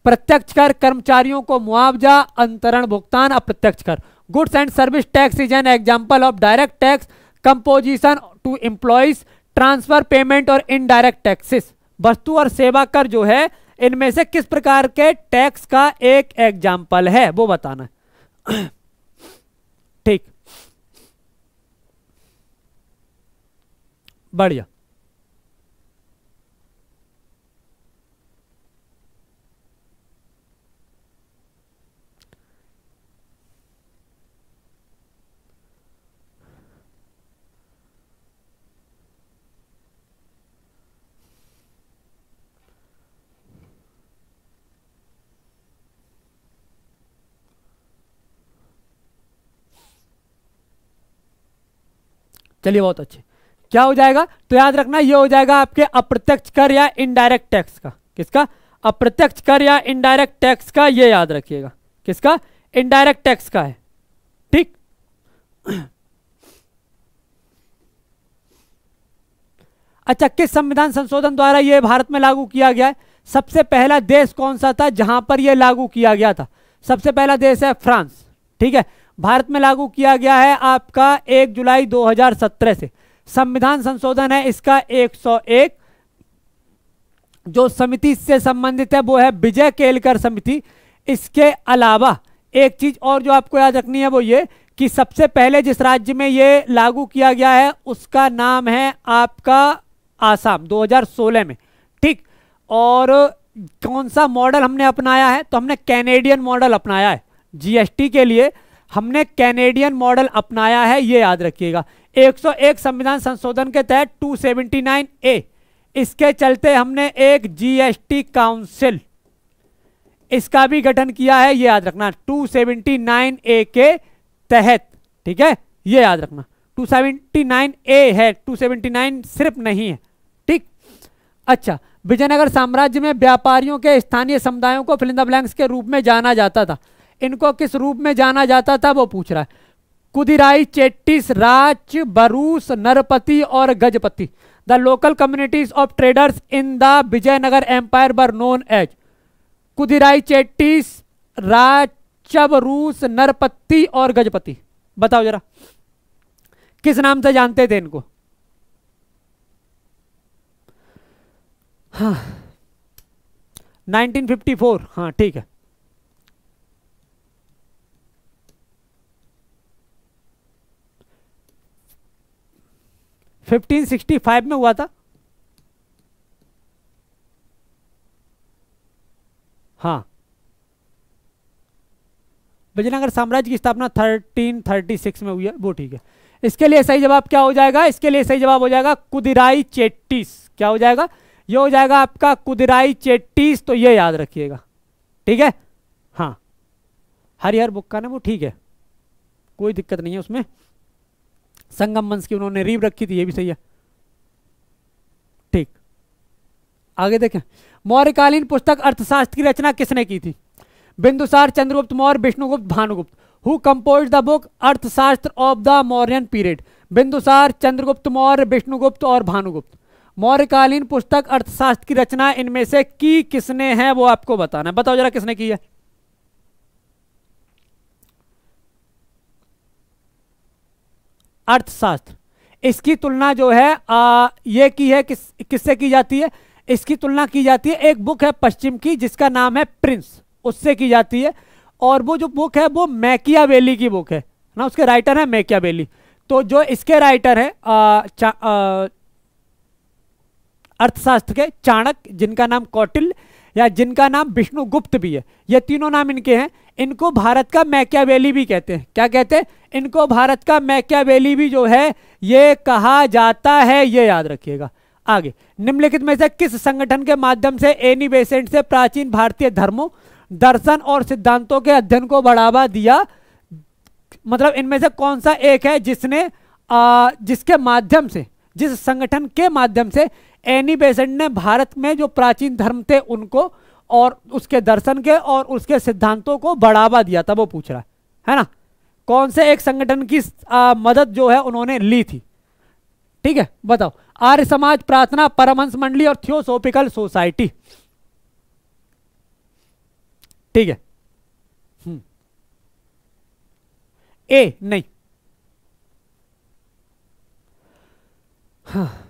प्रत्यक्ष कर कर्मचारियों को मुआवजा अंतरण भुगतान अप्रत्यक्ष कर goods and service tax is an example of direct tax composition to employees transfer payment और इनडायरेक्ट टैक्सेस वस्तु और सेवा कर जो है इनमें से किस प्रकार के टैक्स का एक एग्जाम्पल है वो बताना [CLEARS THROAT] ठीक बढ़िया चलिए बहुत अच्छे क्या हो जाएगा तो याद रखना ये हो जाएगा आपके अप्रत्यक्ष कर या इनडायरेक्ट टैक्स का किसका अप्रत्यक्ष कर या इनडायरेक्ट टैक्स का ये याद रखिएगा किसका इनडायरेक्ट टैक्स का है ठीक अच्छा किस संविधान संशोधन द्वारा यह भारत में लागू किया गया है सबसे पहला देश कौन सा था जहां पर यह लागू किया गया था सबसे पहला देश है फ्रांस ठीक है भारत में लागू किया गया है आपका 1 जुलाई 2017 से संविधान संशोधन है इसका 101 जो समिति से संबंधित है वो है विजय केलकर समिति इसके अलावा एक चीज और जो आपको याद रखनी है वो ये कि सबसे पहले जिस राज्य में ये लागू किया गया है उसका नाम है आपका आसाम 2016 में ठीक और कौन सा मॉडल हमने अपनाया है तो हमने कैनेडियन मॉडल अपनाया है जीएसटी के लिए हमने कैनेडियन मॉडल अपनाया है ये याद रखिएगा 101 संविधान संशोधन के तहत 279 ए इसके चलते हमने एक जीएसटी काउंसिल इसका भी गठन किया है ये याद रखना 279 ए के तहत ठीक है ये याद रखना 279 ए है 279 सिर्फ नहीं है ठीक अच्छा विजयनगर साम्राज्य में व्यापारियों के स्थानीय समुदायों को फिलिंदा ब्लैंक्स के रूप में जाना जाता था इनको किस रूप में जाना जाता था वो पूछ रहा है कुदिराई चेटिस राज बरूस नरपति और Gajapati the local communities of traders in the Vijayanagar empire were known as Kudirai Chettis Barus Narapati और गजपति बताओ जरा किस नाम से जानते थे इनको हाँ 1954 हाँ ठीक है 1565 में हुआ था हाँ विजयनगर साम्राज्य की स्थापना 1336 में हुई है वो ठीक है इसके लिए सही जवाब क्या हो जाएगा इसके लिए सही जवाब हो जाएगा कुदिराई चेट्टीस क्या हो जाएगा ये हो जाएगा आपका कुदिराई चेट्टीस तो ये याद रखिएगा ठीक है हाँ हरिहर बुक्का ना वो ठीक है कोई दिक्कत नहीं है उसमें संगम वंश की उन्होंने रीव रखी थी ये भी सही है ठीक आगे देखें मौर्यकालीन पुस्तक अर्थशास्त्र की रचना किसने की थी Bindusara Chandragupta Maurya Vishnugupta Bhanugupta who compose the book Arthashastra of the Mauryan period Bindusara Chandragupta Maurya Vishnugupta और भानुगुप्त मौर्यकालीन पुस्तक अर्थशास्त्र की रचना इनमें से की किसने है वो आपको बताना बताओ जरा किसने की है अर्थशास्त्र इसकी तुलना जो है आ, ये की है किस किससे की जाती है इसकी तुलना की जाती है एक बुक है पश्चिम की जिसका नाम है प्रिंस उससे की जाती है और वो जो बुक है वो मैकिया वेली की बुक है ना उसके राइटर है मैकिया वेली तो जो इसके राइटर है अर्थशास्त्र के चाणक जिनका नाम कौटिल्य या जिनका नाम विष्णुगुप्त भी है ये तीनों नाम इनके हैं इनको भारत का मैक्या भी कहते हैं क्या कहते हैं इनको भारत का मैक्या भी जो है ये कहा जाता है ये याद रखिएगा आगे निम्नलिखित में से किस संगठन के माध्यम से एनी बेसेंट से प्राचीन भारतीय धर्मों दर्शन और सिद्धांतों के अध्ययन को बढ़ावा दिया मतलब इनमें से कौन सा एक है जिसने आ, जिसके माध्यम से जिस संगठन के माध्यम से एनी बेसेंट ने भारत में जो प्राचीन धर्म थे उनको और उसके दर्शन के और उसके सिद्धांतों को बढ़ावा दिया था वो पूछ रहा है है ना कौन से एक संगठन की आ, मदद जो है उन्होंने ली थी ठीक है बताओ आर्य समाज प्रार्थना परमंश मंडली और थियोसोफिकल सोसाइटी ठीक है हम्म। ए नहीं हाँ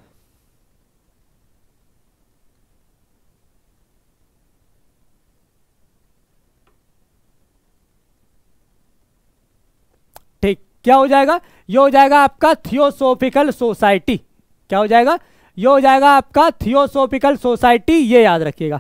क्या हो जाएगा ये हो जाएगा आपका थियोसोफिकल सोसाइटी क्या हो जाएगा ये हो जाएगा आपका थियोसोफिकल सोसाइटी ये याद रखिएगा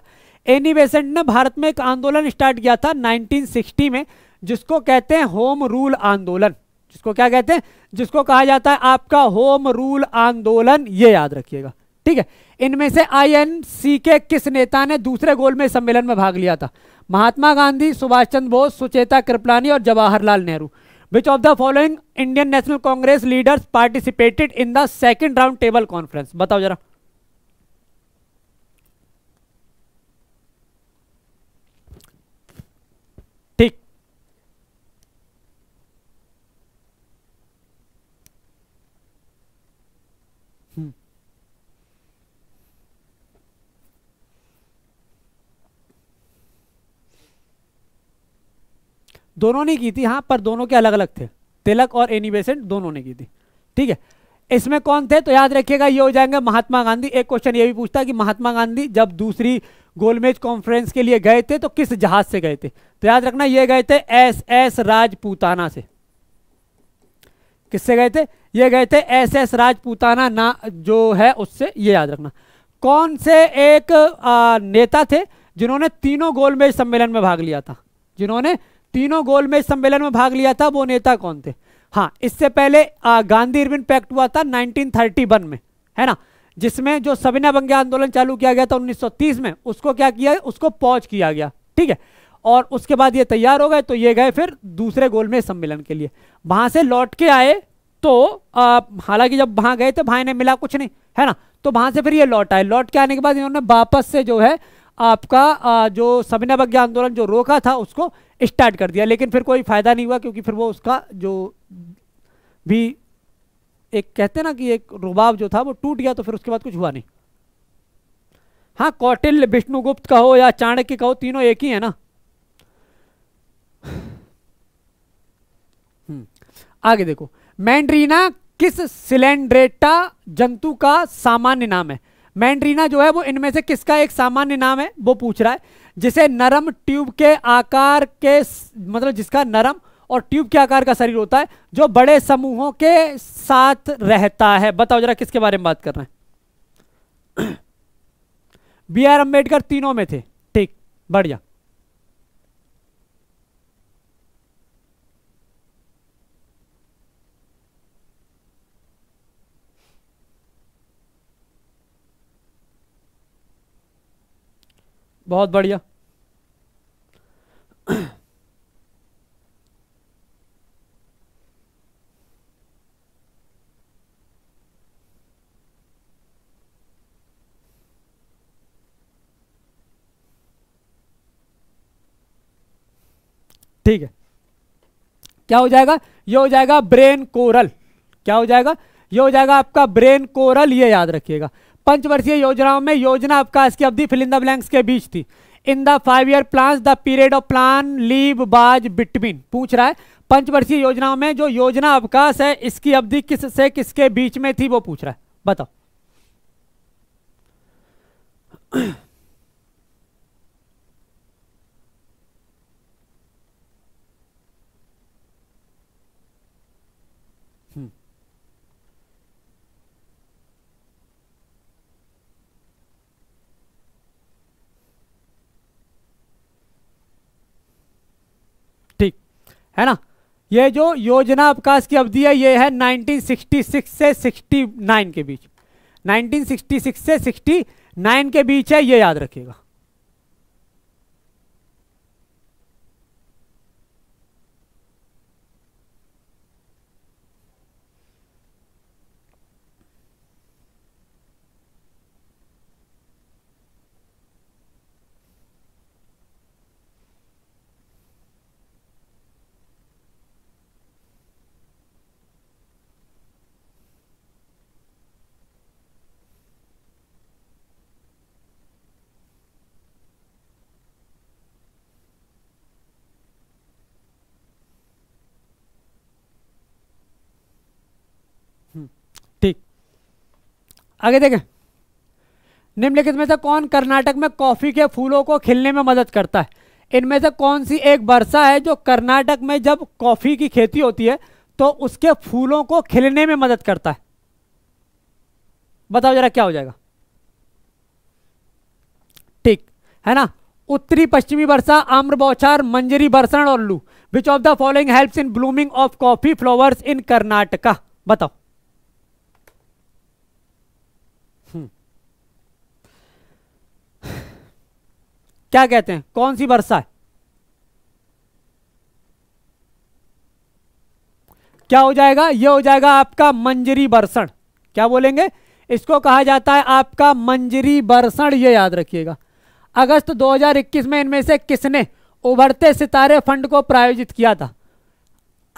एनी बेसेंट ने भारत में एक आंदोलन स्टार्ट किया था 1960 में जिसको कहते हैं होम रूल आंदोलन जिसको क्या कहते हैं जिसको कहा जाता है आपका होम रूल आंदोलन ये याद रखिएगा ठीक है इनमें से आई के किस नेता ने दूसरे गोलमेज सम्मेलन में भाग लिया था महात्मा गांधी सुभाष चंद्र बोस सुचेता कृपलानी और Jawaharlal Nehru which of the following indian national congress leaders participated in the second round table conference batao zara दोनों ने की थी हाँ पर दोनों के अलग अलग थे तिलक और एनी बेसेंट दोनों ने की थी ठीक है इसमें कौन थे तो याद रखिएगा ये हो जाएंगे महात्मा गांधी एक क्वेश्चन ये भी पूछता कि महात्मा गांधी जब दूसरी गोलमेज कॉन्फ्रेंस के लिए गए थे तो किस जहाज से गए थे तो याद रखना ये गए थे एस एस राजपूताना से किससे गए थे ये गए थे एस एस राजपूताना ना जो है उससे ये याद रखना कौन से एक आ, नेता थे जिन्होंने तीनों गोलमेज सम्मेलन में भाग लिया था जिन्होंने तीनों गोलमेज सम्मेलन में भाग लिया था वो नेता कौन थे हाँ इससे पहले गांधी इरविन पैक्ट हुआ था नाइनटीन में है ना जिसमें जो सविना बंग्या आंदोलन चालू किया गया था 1930 में उसको क्या किया उसको पॉज किया गया ठीक है और उसके बाद ये तैयार हो गए तो ये गए फिर दूसरे गोलमेज सम्मेलन के लिए वहां से लौट के आए तो हालांकि जब वहां गए तो भाई ने मिला कुछ नहीं है ना तो वहां से फिर ये लौट आए लौट के आने के बाद इन्होंने वापस से जो है आपका जो सविनय अवज्ञा आंदोलन जो रोका था उसको स्टार्ट कर दिया लेकिन फिर कोई फ़ायदा नहीं हुआ क्योंकि फिर वो उसका जो भी एक कहते ना कि एक रुबाब जो था वो टूट गया तो फिर उसके बाद कुछ हुआ नहीं हाँ कौटिल्य विष्णुगुप्त कहो या चाणक्य कहो तीनों एक ही है ना हम्म, आगे देखो मैंड्रीना किस सिलेंड्रेटा जंतु का सामान्य नाम है मैंड्रीना जो है वो इनमें से किसका एक सामान्य नाम है वो पूछ रहा है जिसे नरम ट्यूब के आकार के मतलब जिसका नरम और ट्यूब के आकार का शरीर होता है जो बड़े समूहों के साथ रहता है बताओ जरा किसके बारे में बात कर रहे हैं [CLEARS THROAT] बी आर अम्बेडकर तीनों में थे ठीक बढ़िया बहुत बढ़िया ठीक है क्या हो जाएगा ये हो जाएगा ब्रेन कोरल क्या हो जाएगा ये हो जाएगा आपका ब्रेन कोरल ये याद रखिएगा पंचवर्षीय योजनाओं में योजना अवकाश की अवधि फिल इन द ब्लैंक्स के बीच थी in the five year plan the period of plan leave was between पूछ रहा है पंचवर्षीय योजनाओं में जो योजना अवकाश है इसकी अवधि किस से किसके बीच में थी वो पूछ रहा है बताओ [CLEARS THROAT] हम्म है ना ये जो योजना अवकाश की अवधि है ये है 1966 से 69 के बीच 1966 से 69 के बीच है ये याद रखिएगा आगे देखें निम्नलिखित में से कौन कर्नाटक में कॉफ़ी के फूलों को खिलने में मदद करता है इनमें से कौन सी एक वर्षा है जो कर्नाटक में जब कॉफ़ी की खेती होती है तो उसके फूलों को खिलने में मदद करता है बताओ जरा क्या हो जाएगा ठीक है ना उत्तरी पश्चिमी वर्षा आम्र बौछार मंजरी बरसण और लू which of the following helps in blooming of coffee flowers in Karnataka बताओ क्या कहते हैं कौन सी वर्षा है क्या हो जाएगा यह हो जाएगा आपका मंजरी बरसण क्या बोलेंगे इसको कहा जाता है आपका मंजरी बरसण यह याद रखिएगा अगस्त 2021 में इनमें से किसने उभरते सितारे फंड को प्रायोजित किया था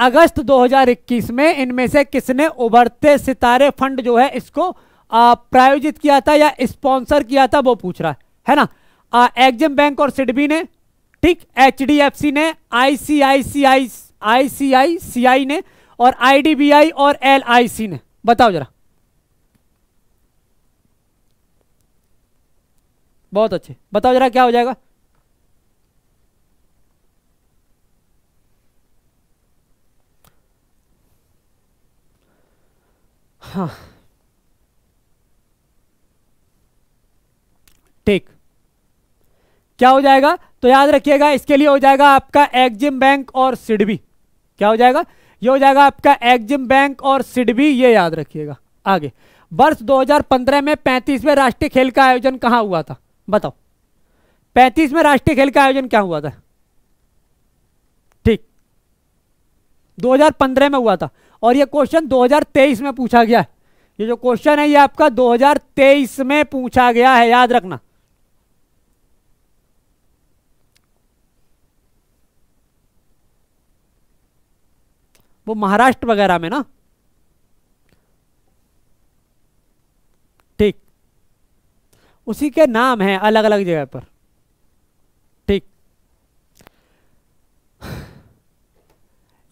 अगस्त 2021 में इनमें से किसने उभरते सितारे फंड जो है इसको प्रायोजित किया था या स्पॉन्सर किया था वो पूछ रहा है है ना एग्जम बैंक और सिडबी ने ठीक सी ने आईसीआईसीआई आईसीआईसीआई ने और आईडीबीआई और एलआईसी ने बताओ जरा बहुत अच्छे बताओ जरा क्या हो जाएगा हाँ ठीक क्या हो जाएगा तो याद रखिएगा इसके लिए हो जाएगा आपका एक्जिम बैंक और सिडबी क्या हो जाएगा ये हो जाएगा आपका एक्जिम बैंक और सिडबी ये याद रखिएगा आगे वर्ष 2015 में 35वें राष्ट्रीय खेल का आयोजन कहाँ हुआ था बताओ 35वें राष्ट्रीय खेल का आयोजन क्या हुआ था ठीक 2015 में हुआ था और ये क्वेश्चन 2023 में पूछा गया है ये जो क्वेश्चन है ये आपका 2023 में पूछा गया है याद रखना वो महाराष्ट्र वगैरह में ना ठीक उसी के नाम है अलग अलग जगह पर ठीक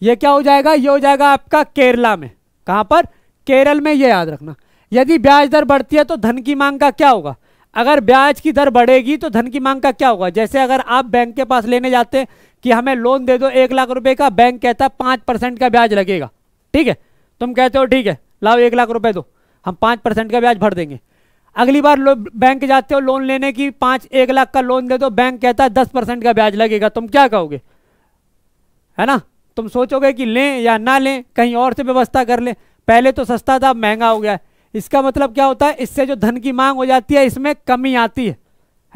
ये क्या हो जाएगा ये हो जाएगा आपका केरला में कहां पर केरल में ये याद रखना यदि ब्याज दर बढ़ती है तो धन की मांग का क्या होगा अगर ब्याज की दर बढ़ेगी तो धन की मांग का क्या होगा जैसे अगर आप बैंक के पास लेने जाते हैं कि हमें लोन दे दो एक लाख रुपए का बैंक कहता है पाँच परसेंट का ब्याज लगेगा ठीक है तुम कहते हो ठीक है लाओ एक लाख रुपए दो हम पाँच परसेंट का ब्याज भर देंगे अगली बार बैंक जाते हो लोन लेने की पाँच एक लाख का लोन दे दो बैंक कहता है दस परसेंट का ब्याज लगेगा तुम क्या कहोगे है ना तुम सोचोगे कि लें या ना लें कहीं और से व्यवस्था कर लें पहले तो सस्ता था महंगा हो गया है इसका मतलब क्या होता है इससे जो धन की मांग हो जाती है इसमें कमी आती है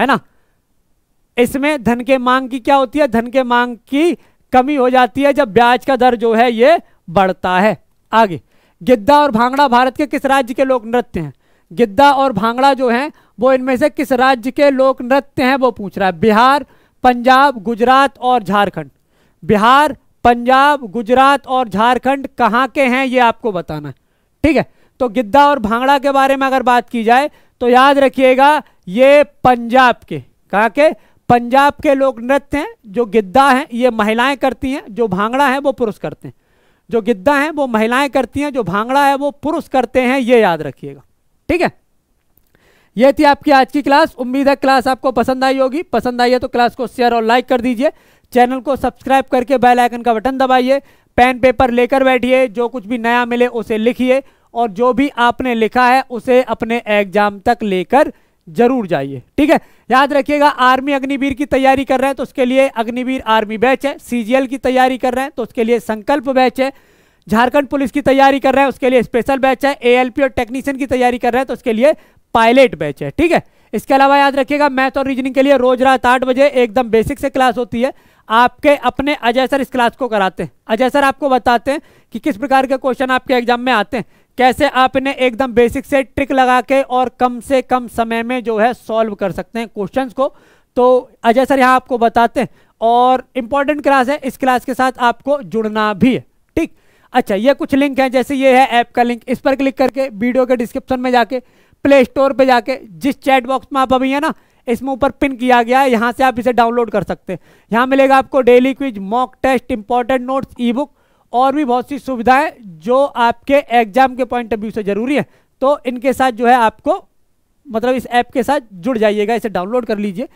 है ना इसमें धन के मांग की क्या होती है धन के मांग की कमी हो जाती है जब ब्याज का दर जो है ये बढ़ता है आगे गिद्धा और भांगड़ा भारत के किस राज्य के लोक नृत्य हैं गिद्दा और भांगड़ा जो हैं वो इनमें से किस राज्य के लोक नृत्य हैं वो पूछ रहा है बिहार पंजाब गुजरात और झारखंड बिहार पंजाब गुजरात और झारखंड कहाँ के हैं ये आपको बताना है ठीक है तो गिद्धा और भांगड़ा के बारे में अगर बात की जाए तो याद रखिएगा ये पंजाब के कहाँ के पंजाब के लोग नृत्य हैं जो गिद्दा हैं ये महिलाएं करती हैं जो भांगड़ा है वो पुरुष करते हैं जो गिद्दा है वो महिलाएं करती हैं जो भांगड़ा है वो पुरुष करते हैं ये याद रखिएगा ठीक है ये थी आपकी आज की क्लास उम्मीद है क्लास आपको पसंद आई होगी पसंद आई है तो क्लास को शेयर और लाइक कर दीजिए चैनल को सब्सक्राइब करके बेल आइकन का बटन दबाइए पेन पेपर लेकर बैठिए जो कुछ भी नया मिले उसे लिखिए और जो भी आपने लिखा है उसे अपने एग्जाम तक लेकर जरूर जाइए ठीक है याद रखिएगा आर्मी अग्निवीर की तैयारी कर रहे हैं तो उसके लिए अग्निवीर आर्मी बैच है सीजीएल की तैयारी कर रहे हैं तो उसके लिए संकल्प बैच है झारखंड पुलिस की तैयारी कर रहे हैं उसके लिए स्पेशल बैच है एएलपी और टेक्नीशियन की तैयारी कर रहे हैं तो उसके लिए पायलट बैच है ठीक है इसके अलावा याद रखिएगा मैथ और रीजनिंग के लिए रोज रात आठ बजे एकदम बेसिक से क्लास होती है आपके अपने अजय सर इस क्लास को कराते हैं अजय सर आपको बताते हैं कि किस प्रकार के क्वेश्चन आपके एग्जाम में आते हैं कैसे आपने एकदम बेसिक से ट्रिक लगा के और कम से कम समय में जो है सॉल्व कर सकते हैं क्वेश्चन को तो अजय सर यहाँ आपको बताते हैं और इम्पॉर्टेंट क्लास है इस क्लास के साथ आपको जुड़ना भी है ठीक अच्छा ये कुछ लिंक है जैसे ये है ऐप का लिंक इस पर क्लिक करके वीडियो के डिस्क्रिप्शन में जाके प्ले स्टोर पर जाके जिस चैट बॉक्स में आप अभी है ना इसमें ऊपर पिन किया गया है यहाँ से आप इसे डाउनलोड कर सकते हैं यहाँ मिलेगा आपको daily quiz mock test important notes ebook और भी बहुत सी सुविधाएं जो आपके एग्जाम के पॉइंट ऑफ व्यू से ज़रूरी है तो इनके साथ जो है आपको मतलब इस ऐप के साथ जुड़ जाइएगा इसे डाउनलोड कर लीजिए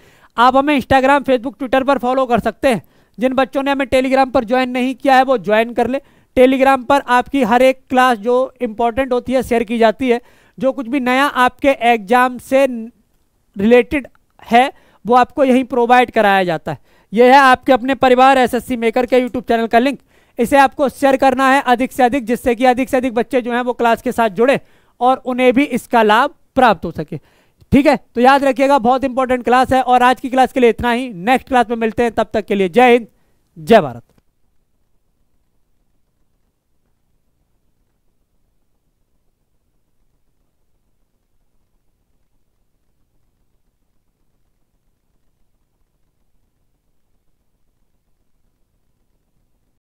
आप हमें इंस्टाग्राम फेसबुक ट्विटर पर फॉलो कर सकते हैं जिन बच्चों ने हमें टेलीग्राम पर ज्वाइन नहीं किया है वो ज्वाइन कर ले टेलीग्राम पर आपकी हर एक क्लास जो इम्पोर्टेंट होती है शेयर की जाती है जो कुछ भी नया आपके एग्जाम से रिलेटेड है वो आपको यहीं प्रोवाइड कराया जाता है यह है आपके अपने परिवार एसएससी मेकर के यूट्यूब चैनल का लिंक इसे आपको शेयर करना है अधिक से अधिक जिससे कि अधिक से अधिक बच्चे जो हैं वो क्लास के साथ जुड़े और उन्हें भी इसका लाभ प्राप्त हो सके ठीक है तो याद रखिएगा बहुत इंपॉर्टेंट क्लास है और आज की क्लास के लिए इतना ही नेक्स्ट क्लास में मिलते हैं तब तक के लिए जय हिंद जय भारत